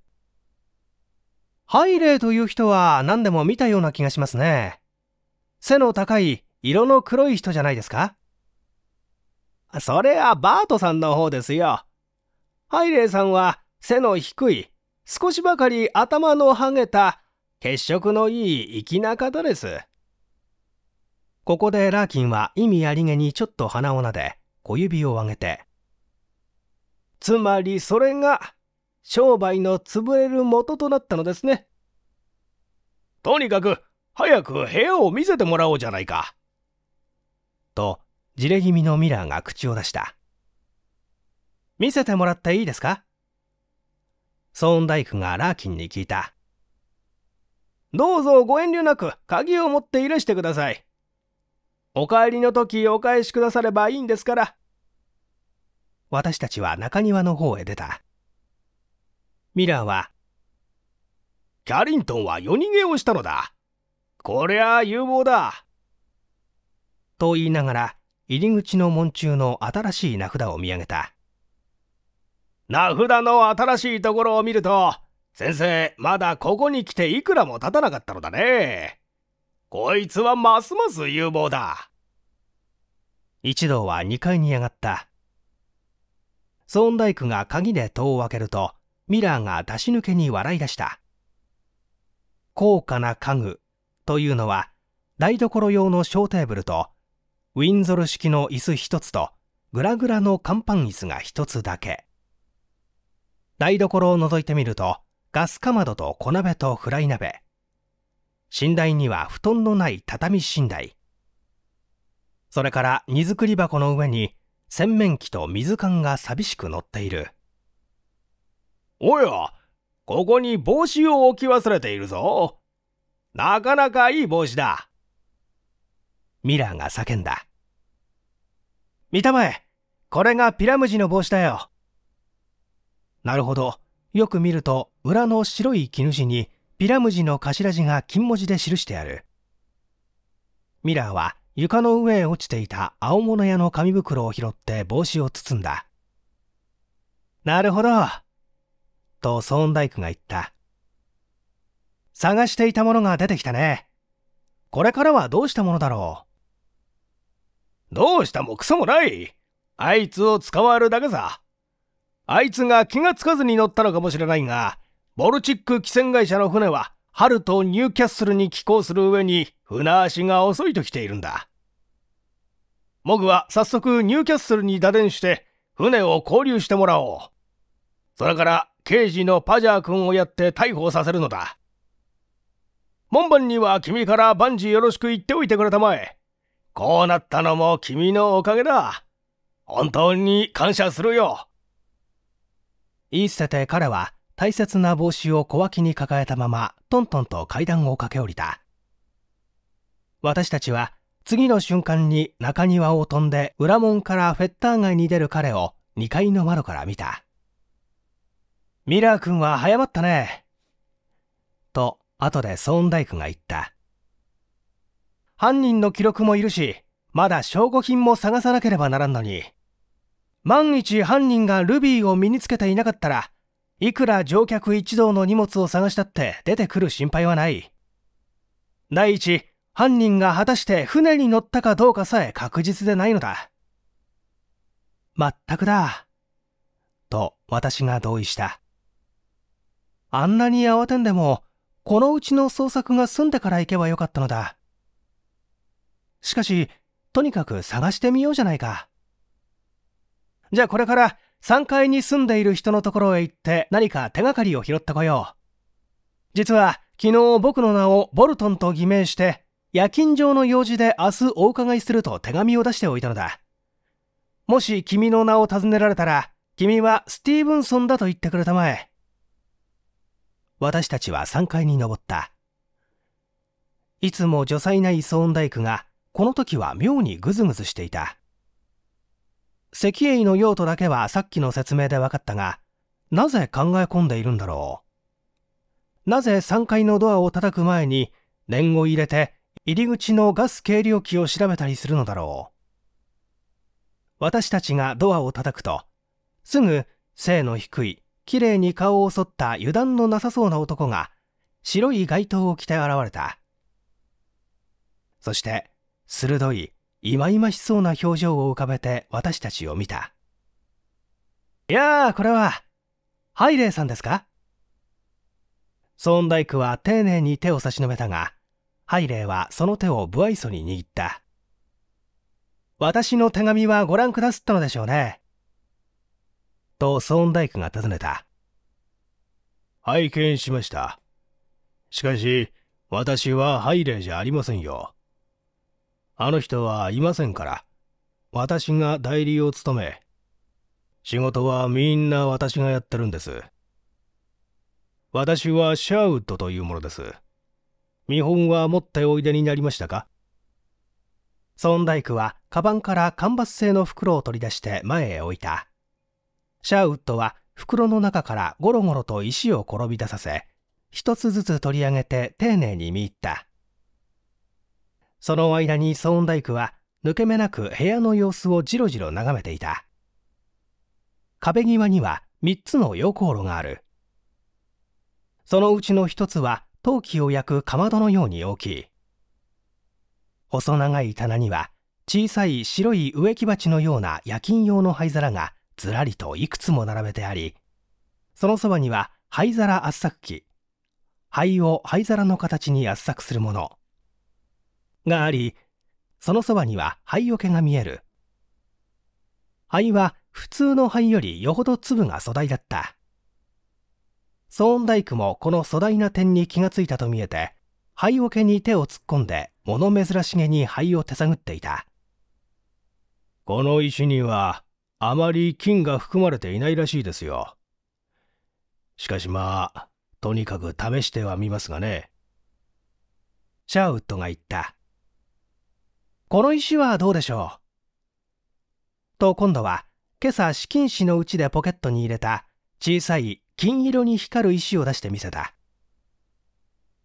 ハイレイという人は何でも見たような気がしますね。背の高い色の黒い人じゃないですかそれはバートさんの方ですよ。ハイレイさんは背の低い、少しばかり頭のハゲた、血色のいい粋な方です。ここでラーキンは意味ありげにちょっと鼻をなで、小指を上げて、つまりそれが商売の潰れる元となったのですね。とにかく早く部屋を見せてもらおうじゃないか。と、じれ気味のミラーが口を出した。見せてもらっていいですかソーンダイクがラーキンに聞いた。どうぞご遠慮なく鍵を持っていらしてください。お帰りの時お返しくださればいいんですから。私たちは中庭の方へ出たミラーはキャリントンは夜逃げをしたのだこりゃ有望だと言いながら入り口の門中の新しい名札を見上げた名札の新しいところを見ると先生まだここに来ていくらも経たなかったのだねこいつはますます有望だ一同は2階に上がったソーンが鍵で戸を開けるとミラーが出し抜けに笑い出した高価な家具というのは台所用の小テーブルとウィンゾル式の椅子1つとグラグラの甲板椅子が1つだけ台所を覗いてみるとガスかまどと小鍋とフライ鍋寝台には布団のない畳寝台それから荷造り箱の上に洗面器と水缶が寂しく乗っているおやここに帽子を置き忘れているぞなかなかいい帽子だミラーが叫んだ見たまえこれがピラムジの帽子だよなるほどよく見ると裏の白い絹地にピラムジの頭字が金文字で記してあるミラーは床の上へ落ちていた青物屋の紙袋を拾って帽子を包んだ。なるほど。とソーンダイクが言った。探していたものが出てきたね。これからはどうしたものだろう。どうしたもクソもない。あいつを捕まえるだけさ。あいつが気がつかずに乗ったのかもしれないが、ボルチック汽船会社の船は春とニューキャッスルに寄港する上に船足が遅いと来ているんだ。モグは早速ニューキャッスルに打電して船を交流してもらおう。それから刑事のパジャー君をやって逮捕させるのだ。門番には君から万事よろしく言っておいてくれたまえ。こうなったのも君のおかげだ。本当に感謝するよ。言い捨てて彼は大切な帽子を小脇に抱えたままトントンと階段を駆け下りた私たちは次の瞬間に中庭を飛んで裏門からフェッター街に出る彼を2階の窓から見たミラー君は早まったねと後でソーンダイクが言った犯人の記録もいるしまだ証拠品も探さなければならんのに万一犯人がルビーを身につけていなかったらいくら乗客一同の荷物を探したって出てくる心配はない第一犯人が果たして船に乗ったかどうかさえ確実でないのだ全くだと私が同意したあんなに慌てんでもこのうちの捜索が済んでから行けばよかったのだしかしとにかく探してみようじゃないかじゃあこれから3階に住んでいる人のところへ行って何か手がかりを拾ってこよう。実は昨日僕の名をボルトンと偽名して、夜勤上の用事で明日お伺いすると手紙を出しておいたのだ。もし君の名を尋ねられたら、君はスティーブンソンだと言ってくれたまえ。私たちは3階に登った。いつも女才ないソーンダイクが、この時は妙にグズグズしていた。石英の用途だけはさっきの説明で分かったが、なぜ考え込んでいるんだろう。なぜ3階のドアを叩く前に、念を入れて入り口のガス計量器を調べたりするのだろう。私たちがドアを叩くと、すぐ背の低い、綺麗に顔を剃った油断のなさそうな男が、白い街灯を着て現れた。そして、鋭い、いまいましそうな表情を浮かべて私たちを見た。いやあ、これは、ハイレイさんですかソーンダイクは丁寧に手を差し伸べたが、ハイレイはその手を不愛想に握った。私の手紙はご覧くだすったのでしょうね。とソーンダイクが尋ねた。拝見しました。しかし、私はハイレイじゃありませんよ。あの人はいませんから。私が代理を務め、仕事はみんな私がやってるんです。私はシャーウッドというものです。見本は持っておいでになりましたかソンダイクは、カバンから間伐製の袋を取り出して前へ置いた。シャーウッドは、袋の中からゴロゴロと石を転び出させ、一つずつ取り上げて丁寧に見入った。その間にソーンダイクは抜け目なく部屋の様子をじろじろ眺めていた壁際には3つの溶鉱炉があるそのうちの1つは陶器を焼くかまどのように大きい細長い棚には小さい白い植木鉢のような夜勤用の灰皿がずらりといくつも並べてありそのそばには灰皿圧搾機灰を灰皿の形に圧搾するものがありそのそばには灰桶が見える灰は普通の灰よりよほど粒が粗大だったソーンダイクもこの粗大な点に気がついたと見えて灰桶に手を突っ込んで物珍しげに灰を手探っていたこの石にはあまり金が含まれていないらしいですよしかしまあとにかく試してはみますがねシャーウッドが言ったこの石はどうでしょうと今度は今朝資金紙のうちでポケットに入れた小さい金色に光る石を出してみせた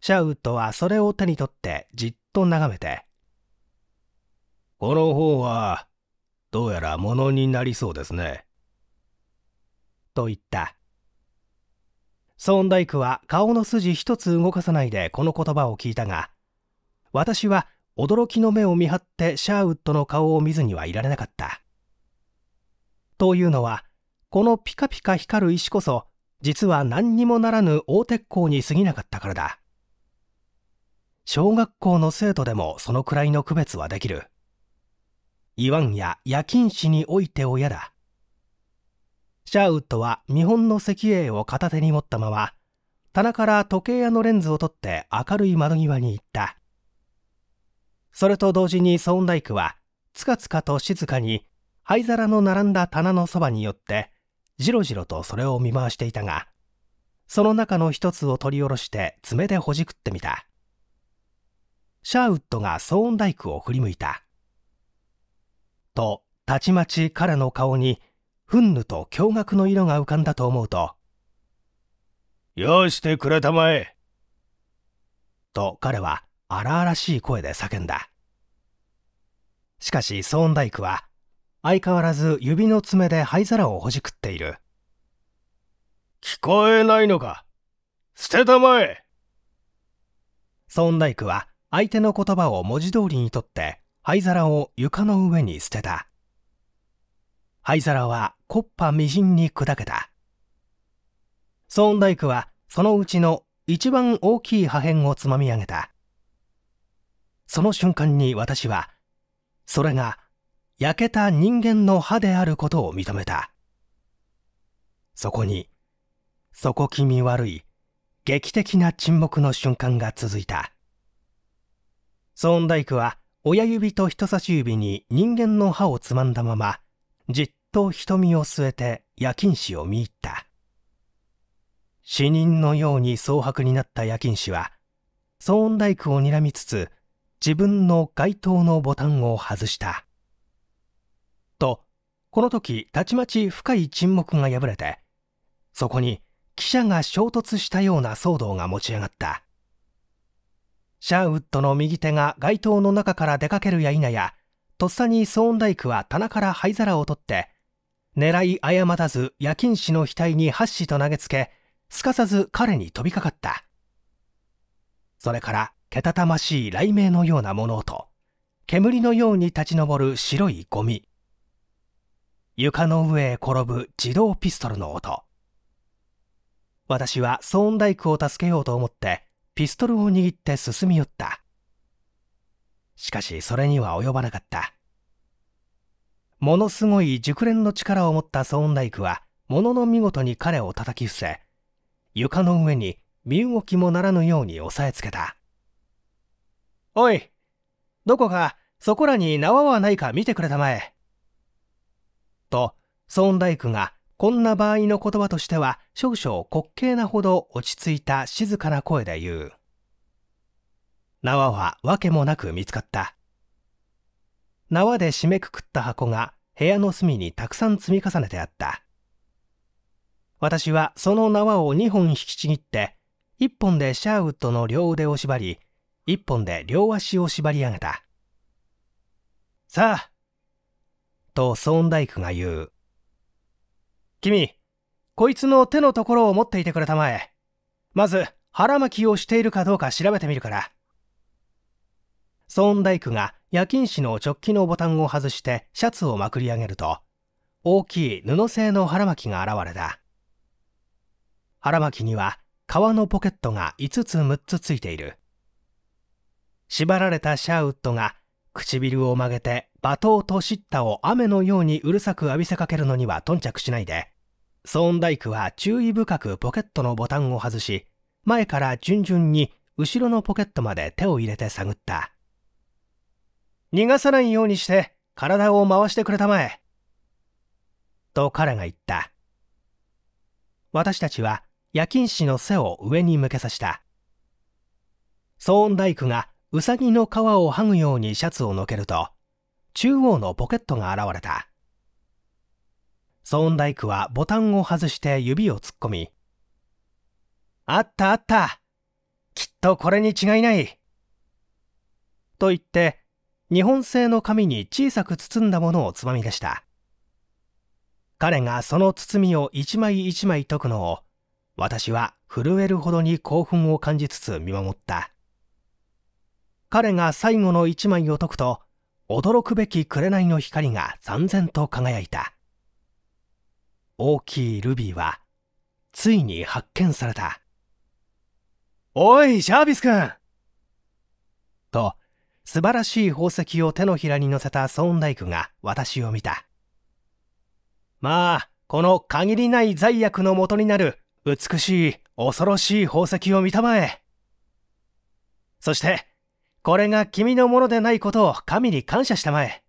シャウトはそれを手に取ってじっと眺めてこの方はどうやらものになりそうですねと言ったソーンダイクは顔の筋一つ動かさないでこの言葉を聞いたが私は驚きの目を見張ってシャーウッドの顔を見ずにはいられなかった。というのは、このピカピカ光る石こそ、実は何にもならぬ大鉄鋼に過ぎなかったからだ。小学校の生徒でもそのくらいの区別はできる。言わんや夜勤士において親だ。シャーウッドは見本の石英を片手に持ったまま、棚から時計屋のレンズを取って明るい窓際に行った。それと同時にソーンダイクは、つかつかと静かに灰皿の並んだ棚のそばに寄って、じろじろとそれを見回していたが、その中の一つを取り下ろして爪でほじくってみた。シャーウッドがソーンダイクを振り向いた。と、たちまち彼の顔に、憤怒と驚愕の色が浮かんだと思うと、よしてくれたまえと彼は荒々しい声で叫んだ。しかしソーンダイクは相変わらず指の爪で灰皿をほじくっている聞こえないのか捨てたまえソーンダイクは相手の言葉を文字通りにとって灰皿を床の上に捨てた灰皿はコッパみじんに砕けたソーンダイクはそのうちの一番大きい破片をつまみ上げたその瞬間に私はそれが焼けた人間の歯であることを認めたそこに底気味悪い劇的な沈黙の瞬間が続いたソーンダイクは親指と人差し指に人間の歯をつまんだままじっと瞳を据えて夜勤士を見入った死人のように蒼白になった夜勤士はソーンダイクを睨みつつ自分の街灯のボタンを外した。と、この時、たちまち深い沈黙が破れて、そこに記者が衝突したような騒動が持ち上がった。シャーウッドの右手が街灯の中から出かけるや否や、とっさにソーンダイクは棚から灰皿を取って、狙い誤らず夜勤士の額にハッシと投げつけ、すかさず彼に飛びかかった。それからけたたましい雷鳴のような物音煙のように立ち上る白いゴミ床の上へ転ぶ自動ピストルの音私は騒音大工を助けようと思ってピストルを握って進み寄ったしかしそれには及ばなかったものすごい熟練の力を持った騒音大工はものの見事に彼を叩き伏せ床の上に身動きもならぬように押さえつけたおい、どこかそこらに縄はないか見てくれたまえ。と、ソーンダイクがこんな場合の言葉としては少々滑稽なほど落ち着いた静かな声で言う。縄は訳もなく見つかった。縄で締めくくった箱が部屋の隅にたくさん積み重ねてあった。私はその縄を2本引きちぎって、1本でシャーウッドの両腕を縛り、一本で両足を縛り上げた。さあとソーンダイクが言う。君、こいつの手のところを持っていてくれたまえ。まず、腹巻きをしているかどうか調べてみるから。ソーンダイクが夜勤紙の直帰のボタンを外してシャツをまくり上げると、大きい布製の腹巻きが現れた。腹巻きには、革のポケットが5つ6つついている。縛られたシャーウッドが唇を曲げて罵倒と叱咤を雨のようにうるさく浴びせかけるのには頓着しないでソーンダイクは注意深くポケットのボタンを外し前から順々に後ろのポケットまで手を入れて探った逃がさないようにして体を回してくれたまえと彼が言った私たちは夜勤士の背を上に向けさせたソーンダイクがうさぎの皮を剥ぐようにシャツをのけると、中央のポケットが現れた。ソーンダイクはボタンを外して指を突っ込み、あったあった。きっとこれに違いない。と言って、日本製の紙に小さく包んだものをつまみ出した。彼がその包みを一枚一枚解くのを、私は震えるほどに興奮を感じつつ見守った。彼が最後の一枚を解くと驚くべき紅の光が残然と輝いた大きいルビーはついに発見されたおいシャービス君と素晴らしい宝石を手のひらに乗せたソーンダイクが私を見たまあこの限りない罪悪のもとになる美しい恐ろしい宝石を見たまえそしてこれが君のものでないことを神に感謝したまえ。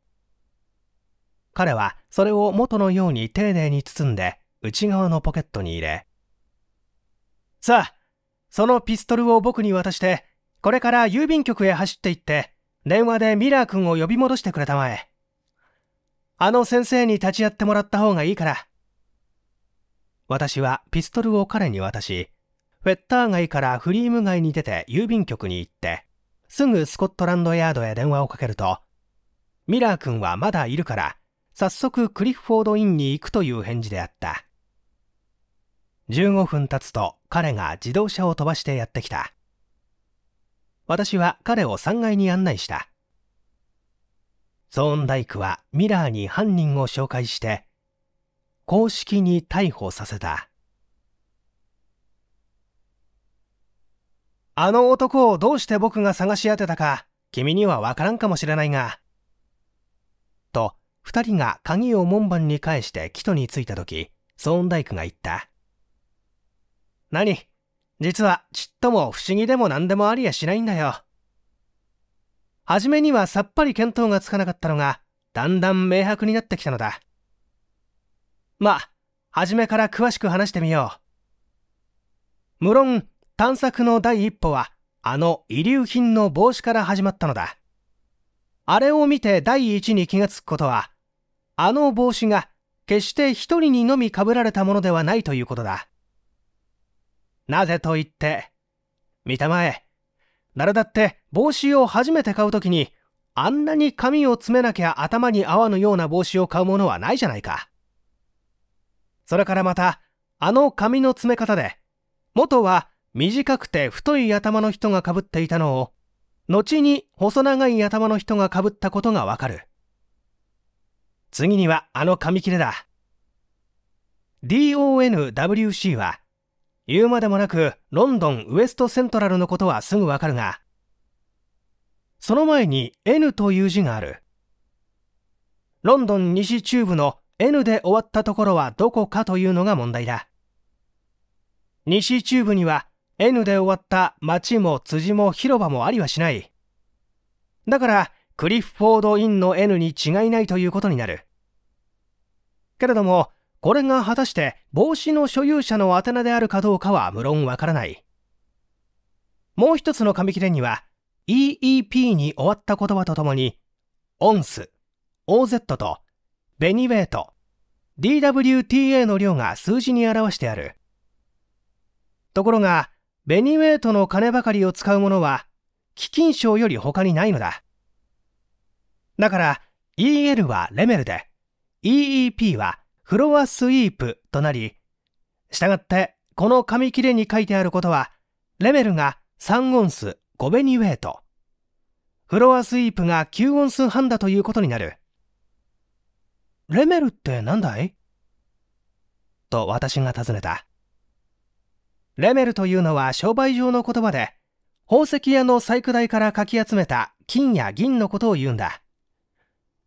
彼はそれを元のように丁寧に包んで内側のポケットに入れ。さあ、そのピストルを僕に渡して、これから郵便局へ走って行って、電話でミラー君を呼び戻してくれたまえ。あの先生に立ち会ってもらった方がいいから。私はピストルを彼に渡し、フェッター街からフリーム街に出て郵便局に行って、すぐスコットランドヤードへ電話をかけると、ミラー君はまだいるから、早速クリフォードインに行くという返事であった。15分経つと彼が自動車を飛ばしてやってきた。私は彼を3階に案内した。ゾーンダイクはミラーに犯人を紹介して、公式に逮捕させた。あの男をどうして僕が探し当てたか、君にはわからんかもしれないが。と、二人が鍵を門番に返して木戸に着いた時、ソーンダイクが言った。何実はちっとも不思議でも何でもありやしないんだよ。初めにはさっぱり見当がつかなかったのが、だんだん明白になってきたのだ。まあ、初めから詳しく話してみよう。無論、探索の第一歩はあの遺留品の帽子から始まったのだあれを見て第一に気がつくことはあの帽子が決して一人にのみかぶられたものではないということだなぜと言って見たまえ誰だって帽子を初めて買う時にあんなに髪を詰めなきゃ頭に合わぬような帽子を買うものはないじゃないかそれからまたあの髪の詰め方で元は短くて太い頭の人がかぶっていたのを後に細長い頭の人がかぶったことがわかる次にはあの紙切れだ DONWC は言うまでもなくロンドンウエストセントラルのことはすぐわかるがその前に N という字があるロンドン西中部の N で終わったところはどこかというのが問題だ西中部には N で終わった町も辻も広場もありはしない。だから、クリフフォード・インの N に違いないということになる。けれども、これが果たして帽子の所有者の宛名であるかどうかは無論わからない。もう一つの紙切れには、EEP に終わった言葉とともに、オンス、OZ と、ベニウェイト、DWTA の量が数字に表してある。ところが、ベニウェイトの金ばかりを使うものは貴金賞より他にないのだ。だから EL はレメルで EEP はフロアスイープとなり、従ってこの紙切れに書いてあることはレメルが3オンス5ベニウェイト、フロアスイープが9オンス半だということになる。レメルって何だいと私が尋ねた。レメルというのは商売上の言葉で、宝石屋の細工台からかき集めた金や銀のことを言うんだ。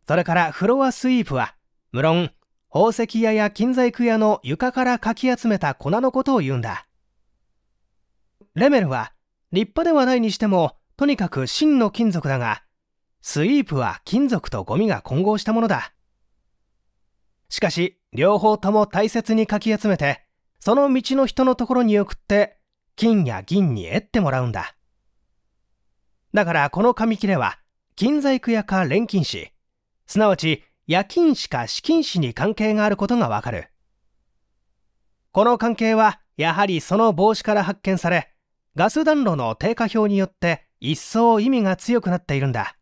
それからフロアスイープは、無論、宝石屋や金細工屋の床からかき集めた粉のことを言うんだ。レメルは、立派ではないにしても、とにかく真の金属だが、スイープは金属とゴミが混合したものだ。しかし、両方とも大切にかき集めて、その道の人のところに送って金や銀に得ってもらうんだだからこの紙切れは金細工屋か錬金師すなわち夜勤師か資金師に関係があることがわかるこの関係はやはりその帽子から発見されガス暖炉の低下表によって一層意味が強くなっているんだ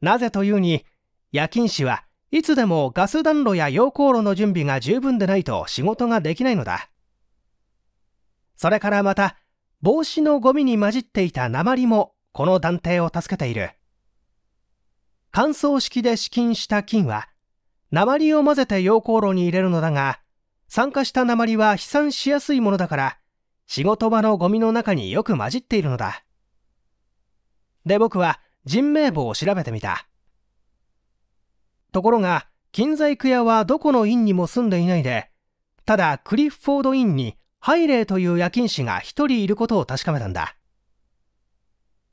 なぜというに夜勤師はいつでもガス暖炉や溶鉱炉の準備が十分でないと仕事ができないのだ。それからまた、帽子のゴミに混じっていた鉛もこの断定を助けている。乾燥式で試金した金は、鉛を混ぜて溶鉱炉に入れるのだが、酸化した鉛は飛散しやすいものだから、仕事場のゴミの中によく混じっているのだ。で僕は人名簿を調べてみた。ところが、金細工屋はどこの院にも住んでいないで、ただクリフフォード院にハイレイという夜勤師が一人いることを確かめたんだ。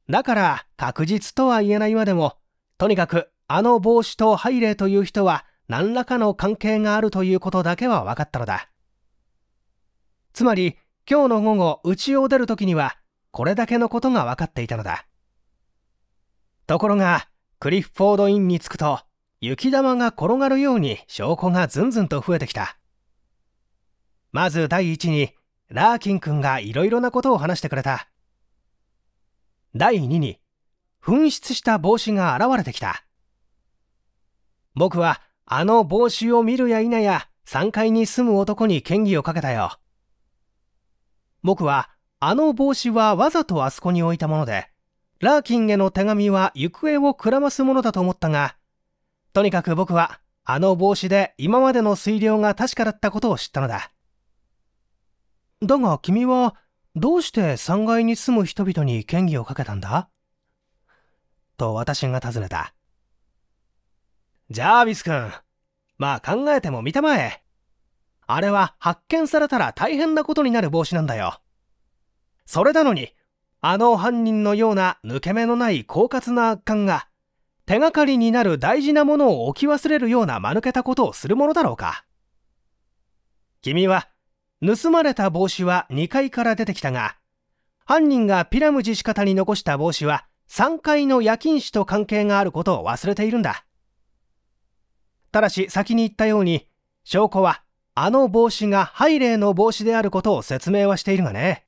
だから確実とは言えないまでも、とにかくあの帽子とハイレイという人は何らかの関係があるということだけは分かったのだ。つまり今日の午後家を出る時にはこれだけのことが分かっていたのだ。ところがクリフフォード院に着くと雪玉が転がるように証拠がずんずんと増えてきたまず第一にラーキン君がいろいろなことを話してくれた第2に紛失した帽子が現れてきた僕はあの帽子を見るや否や3階に住む男に嫌疑をかけたよ僕はあの帽子はわざとあそこに置いたものでラーキンへの手紙は行方をくらますものだと思ったがとにかく僕はあの帽子で今までの水量が確かだったことを知ったのだ。だが君はどうして3階に住む人々に嫌疑をかけたんだと私が尋ねた。ジャービス君、まあ考えても見たまえ。あれは発見されたら大変なことになる帽子なんだよ。それなのに、あの犯人のような抜け目のない狡猾な悪感が手がかりになる大事なものを置き忘れるような間抜けたことをするものだろうか君は盗まれた帽子は2階から出てきたが犯人がピラムジ仕方に残した帽子は3階の夜勤士と関係があることを忘れているんだただし先に言ったように証拠はあの帽子がハイレーの帽子であることを説明はしているがね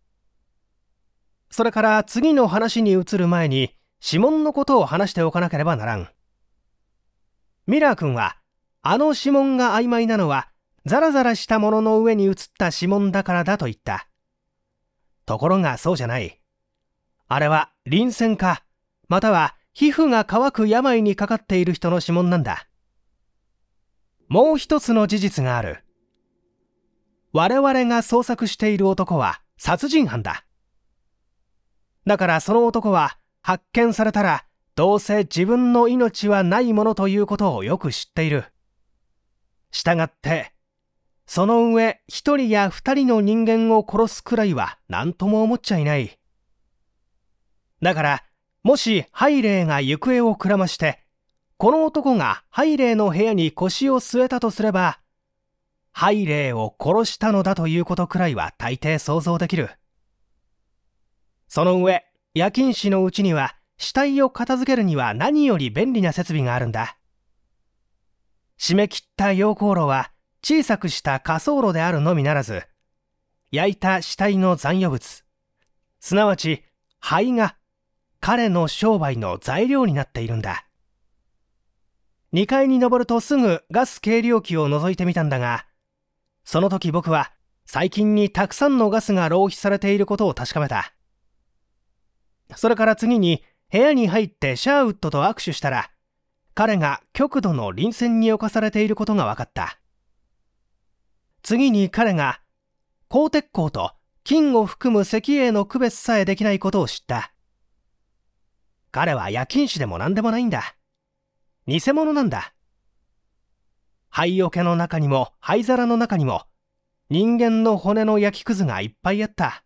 それから次の話に移る前に指紋のことを話しておかなければならんミラー君はあの指紋が曖昧なのはザラザラしたものの上に映った指紋だからだと言ったところがそうじゃないあれは臨戦かまたは皮膚が乾く病にかかっている人の指紋なんだもう一つの事実がある我々が捜索している男は殺人犯だだからその男は発見されたらどうせ自分の命はないものということをよく知っている。従って、その上一人や二人の人間を殺すくらいは何とも思っちゃいない。だから、もしハイレイが行方をくらまして、この男がハイレイの部屋に腰を据えたとすれば、ハイレイを殺したのだということくらいは大抵想像できる。その上、夜勤時のうちには死体を片付けるには何より便利な設備があるんだ締め切った溶鉱炉は小さくした火葬炉であるのみならず焼いた死体の残余物すなわち灰が彼の商売の材料になっているんだ2階に上るとすぐガス計量器を覗いてみたんだがその時僕は最近にたくさんのガスが浪費されていることを確かめたそれから次に部屋に入ってシャーウッドと握手したら彼が極度の臨戦に侵されていることが分かった次に彼が鋼鉄鋼と金を含む石英の区別さえできないことを知った彼は夜勤士でも何でもないんだ偽物なんだ灰桶の中にも灰皿の中にも人間の骨の焼きくずがいっぱいあった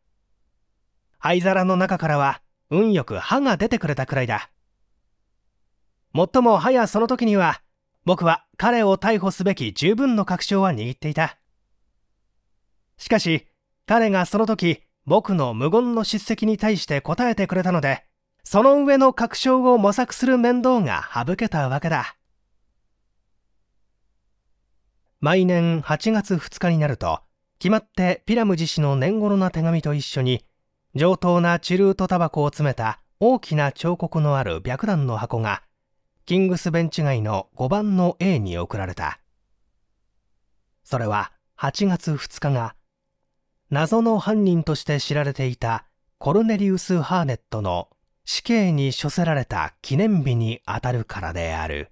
灰皿の中からは運よく歯が出てくれたくらいだもっともはやその時には僕は彼を逮捕すべき十分の確証は握っていたしかし彼がその時僕の無言の叱責に対して答えてくれたのでその上の確証を模索する面倒が省けたわけだ毎年8月2日になると決まってピラム自身の年頃な手紙と一緒に上等なチルートタバコを詰めた大きな彫刻のある白檀の箱がキングスベンチ街の5番の A に送られたそれは8月2日が謎の犯人として知られていたコルネリウス・ハーネットの死刑に処せられた記念日にあたるからである。